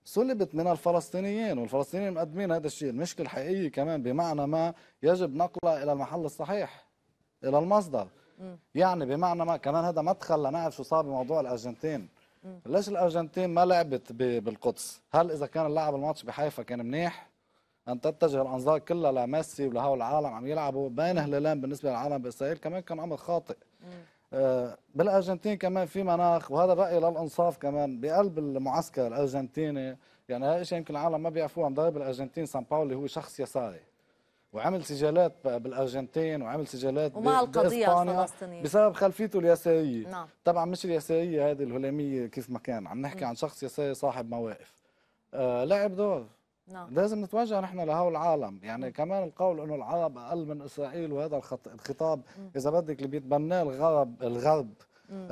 سلبت من الفلسطينيين والفلسطينيين مقدمين هذا الشيء المشكلة الحقيقية كمان بمعنى ما يجب نقلها إلى المحل الصحيح إلى المصدر م. يعني بمعنى ما كمان هذا مدخل لنعرف شو صار بموضوع الأرجنتين م. ليش الأرجنتين ما لعبت بالقدس هل إذا كان لعب الماتش بحيفا كان منيح أن تتجه الأنظار كلها لميسي ولهول العالم عم يلعبوا بين هلالين بالنسبة للعالم بإسرائيل كمان كان أمر خاطئ م. آه، بالارجنتين كمان في مناخ وهذا رايي للانصاف كمان بقلب المعسكر الارجنتيني يعني هذا الشيء يمكن العالم ما بيعرفوه مدرب الارجنتين سان اللي هو شخص يساري وعمل سجالات بالارجنتين وعمل سجالات ومع القضيه الفلسطينيه بسبب خلفيته اليساريه نعم. طبعا مش اليساريه هذه الهلاميه كيف ما كان عم نحكي م. عن شخص يساري صاحب مواقف آه لعب دور نعم. لازم نتوجه نحن لهول العالم يعني كمان القول انه العرب اقل من اسرائيل وهذا الخطاب اذا بدك اللي بيتبناه الغرب الغرب آه،,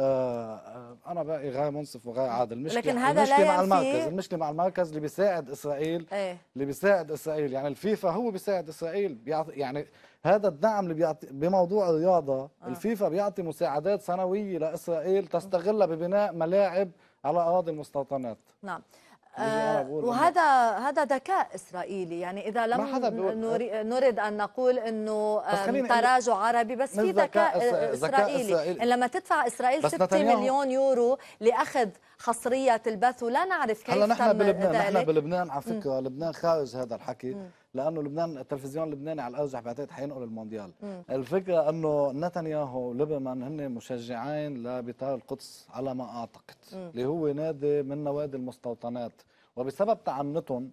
آه انا برايي غير منصف وغير عادل المشكله لكن هذا المشكله لا مع المركز المشكله مع المركز اللي بيساعد اسرائيل ايه؟ اللي بيساعد اسرائيل يعني الفيفا هو بيساعد اسرائيل بيعطي يعني هذا الدعم اللي بيعطي بموضوع الرياضه آه. الفيفا بيعطي مساعدات سنويه لاسرائيل تستغلها ببناء ملاعب على اراضي المستوطنات نعم آه وهذا هذا ذكاء اسرائيلي يعني اذا لم نريد ان نقول انه آه، تراجع عربي بس في ذكاء إسرائيلي. اسرائيلي إن لما تدفع اسرائيل 6 مليون يورو لاخذ حصريه البث ولا نعرف كيف هلا نحن بلبنان نحن بلبنان على فكره لبنان خارج هذا الحكي مم. لانه لبنان التلفزيون اللبناني على الارجح بعتقد حينقل المونديال مم. الفكره انه نتنياهو وليبرمان هن مشجعين لبطار القدس على ما اعتقد مم. اللي هو نادي من نوادي المستوطنات وبسبب تعنتهم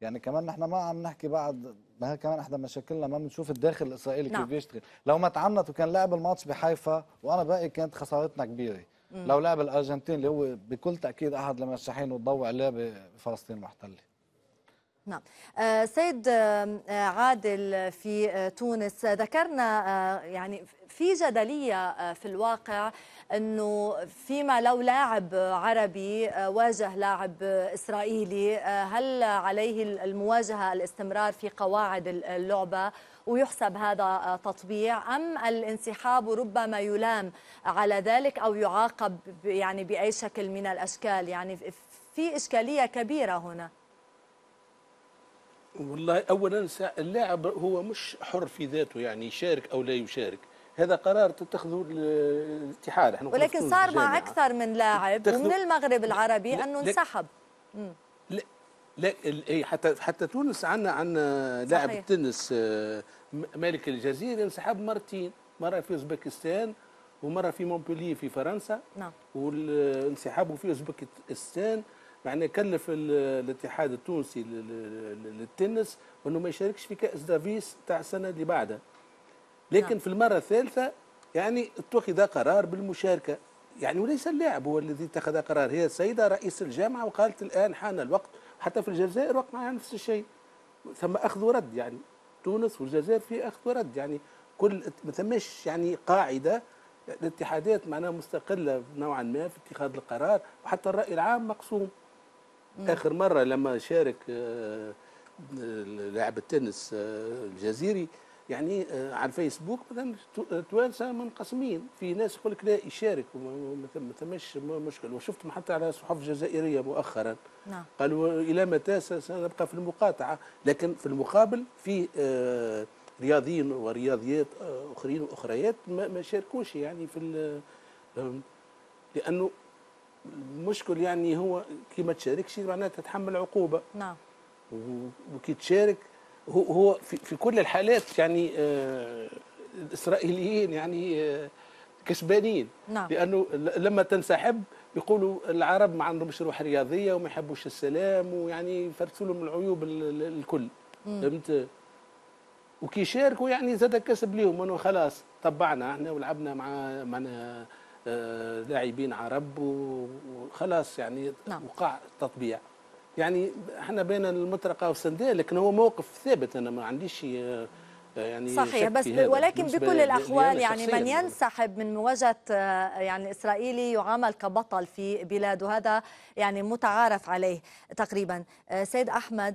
يعني كمان نحن ما عم نحكي بعد ما هي كمان احدى مشاكلنا ما بنشوف الداخل الاسرائيلي نعم. كيف بيشتغل لو ما تعنت وكان لعب الماتش بحيفا وانا باقي كانت خسارتنا كبيره مم. لو لعب الارجنتين اللي هو بكل تاكيد احد المرشحين وتضوع عليه بفلسطين المحتله نعم آه، سيد آه، عادل في آه، تونس ذكرنا يعني في جدلية في الواقع أنه فيما لو لاعب عربي واجه لاعب إسرائيلي هل عليه المواجهة الاستمرار في قواعد اللعبة ويحسب هذا تطبيع أم الانسحاب ربما يلام على ذلك أو يعاقب يعني بأي شكل من الأشكال يعني في إشكالية كبيرة هنا والله اولا اللاعب هو مش حر في ذاته يعني يشارك او لا يشارك هذا قرار تتخذه الاتحاد احنا ولكن صار مع اكثر من لاعب ومن المغرب العربي انه انسحب لا لا اي حتى حتى تونس عندنا عندنا لاعب التنس آه، مالك الجزيرة انسحب مرتين مره في اوزبكستان ومره في مونبولي في فرنسا نعم وانسحابه في اوزبكستان معناه كلف الاتحاد التونسي للتنس انه ما يشاركش في كاس دافيس تاع السنه اللي بعدها لكن نعم. في المره الثالثه يعني اتخذ قرار بالمشاركه يعني وليس اللاعب هو الذي اتخذ قرار هي السيده رئيس الجامعه وقالت الان حان الوقت حتى في الجزائر وقع يعني نفس الشيء ثم اخذ ورد يعني تونس والجزائر في اخذ ورد يعني كل ما ثماش يعني قاعده الاتحادات معناها مستقله نوعا ما في اتخاذ القرار وحتى الراي العام مقسوم اخر مره لما شارك آه، آه، لاعب التنس آه، الجزيري يعني على الفيسبوك مثلا توانسه منقسمين في ناس يقول لك لا يشارك ما ثماش مشكل وشفتهم حتى على صحف جزائريه مؤخرا نعم. قالوا الى متى سنبقى في المقاطعه لكن في المقابل في رياضيين ورياضيات اخرين واخريات ما شاركوش يعني في لانه المشكل يعني هو كي ما تشاركش معناتها تتحمل عقوبه نعم وكي تشارك هو هو في, في كل الحالات يعني آه الاسرائيليين يعني آه كسبانين نعم. لانه لما تنسحب يقولوا العرب ما عندهمش روح رياضيه وما يحبوش السلام ويعني يفرسوا لهم العيوب الكل فهمت وكي يشاركوا يعني زاد كسب لهم انه خلاص طبعنا احنا ولعبنا مع معنا لاعبين آه، عرب وخلاص يعني نعم. وقع التطبيع يعني احنا بين المطرقه والسنديه لكن هو موقف ثابت انا ما عنديش آه، يعني صحيح بس ولكن بكل الاحوال يعني من ينسحب من مواجهه آه، يعني الاسرائيلي يعامل كبطل في بلاده هذا يعني متعارف عليه تقريبا سيد احمد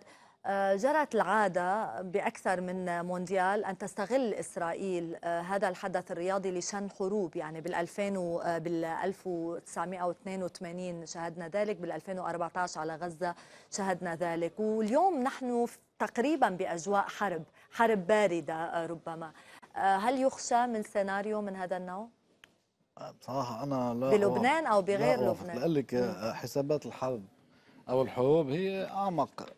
آه، جرت العادة بأكثر من مونديال أن تستغل إسرائيل آه، هذا الحدث الرياضي لشن حروب يعني بال2000 و... 1982 آه، شاهدنا ذلك بال2014 على غزة شاهدنا ذلك واليوم نحن تقريبا بأجواء حرب حرب باردة ربما هل يخشى من سيناريو من هذا النوع؟ بصراحة أنا لا بلبنان أو بغير لبنان؟ لك حسابات الحرب أو الحروب هي أعمق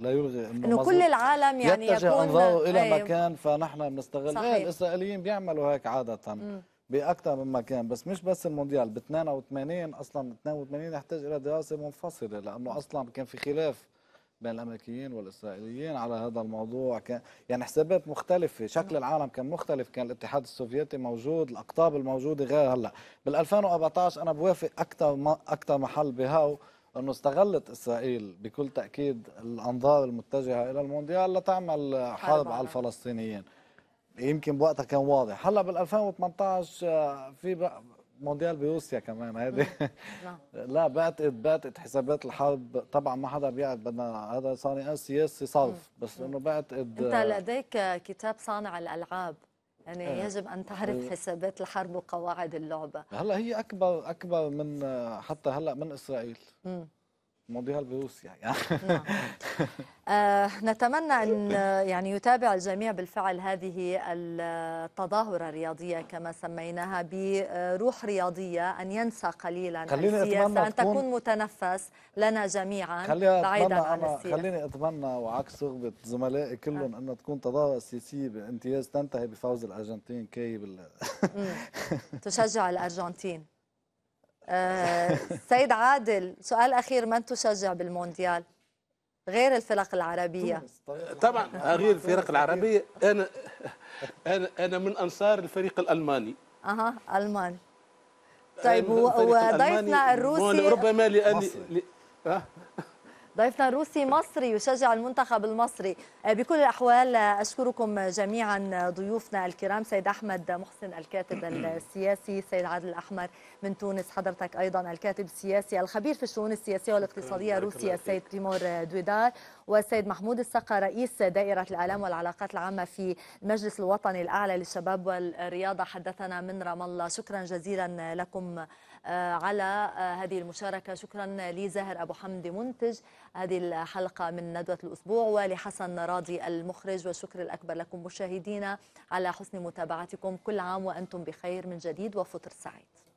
لا يلغي انه, إنه كل العالم يعني يتجه انظاره الى أيوه. مكان فنحن بنستغل إيه، صحيح. إيه الاسرائيليين بيعملوا هيك عاده م. باكثر من مكان بس مش بس المونديال ب 82 اصلا 82 يحتاج الى دراسه منفصله لانه اصلا كان في خلاف بين الامريكيين والاسرائيليين على هذا الموضوع كان يعني حسابات مختلفه شكل العالم كان مختلف كان الاتحاد السوفيتي موجود الاقطاب الموجوده غير هلا بال 2014 انا بوافق اكثر اكثر محل بهاو أنه استغلت إسرائيل بكل تأكيد الأنظار المتجهة إلى المونديال لتعمل حرب, على الفلسطينيين يمكن بوقتها كان واضح هلا بال 2018 آه، في مونديال بروسيا كمان هذه نعم. لا بعتقد بعتقد حسابات الحرب طبعا ما حدا بيعرف بدنا هذا صانع سياسي صرف بس انه بعتقد انت آه، لديك كتاب صانع الالعاب يعني آه. يجب ان تعرف حسابات الحرب وقواعد اللعبه هلا هي اكبر اكبر من آه، حتى هلا من اسرائيل مضيها البيوس يعني نعم. آه نتمنى ان يعني يتابع الجميع بالفعل هذه التظاهره الرياضيه كما سميناها بروح رياضيه ان ينسى قليلا خليني السياسه ان تكون متنفس لنا جميعا بعيدا عن السياسه خليني اتمنى وعكس رغبه زملائي كلهم آه. ان تكون تظاهره سياسيه بامتياز تنتهي بفوز الارجنتين كي بال تشجع الارجنتين آه، سيد عادل سؤال أخير من تشجع بالمونديال غير الفرق العربية طبعا غير الفرق العربية أنا أنا أنا من أنصار الفريق الألماني أها ألماني طيب وضيفنا الروسي ربما لأني ضيفنا الروسي مصري يشجع المنتخب المصري آه، بكل الأحوال آه، أشكركم جميعا آه، ضيوفنا الكرام سيد أحمد محسن الكاتب السياسي سيد عادل الأحمر من تونس حضرتك أيضا الكاتب السياسي الخبير في الشؤون السياسية والاقتصادية الروسية السيد تيمور دويدار والسيد محمود السقا رئيس دائرة الإعلام والعلاقات العامة في المجلس الوطني الأعلى للشباب والرياضة حدثنا من رام الله شكرا جزيلا لكم آه، على آه، هذه المشاركة شكرا لزاهر أبو حمد منتج هذه الحلقة من ندوة الأسبوع ولحسن راضي المخرج والشكر الأكبر لكم مشاهدينا على حسن متابعتكم كل عام وأنتم بخير من جديد وفطر سعيد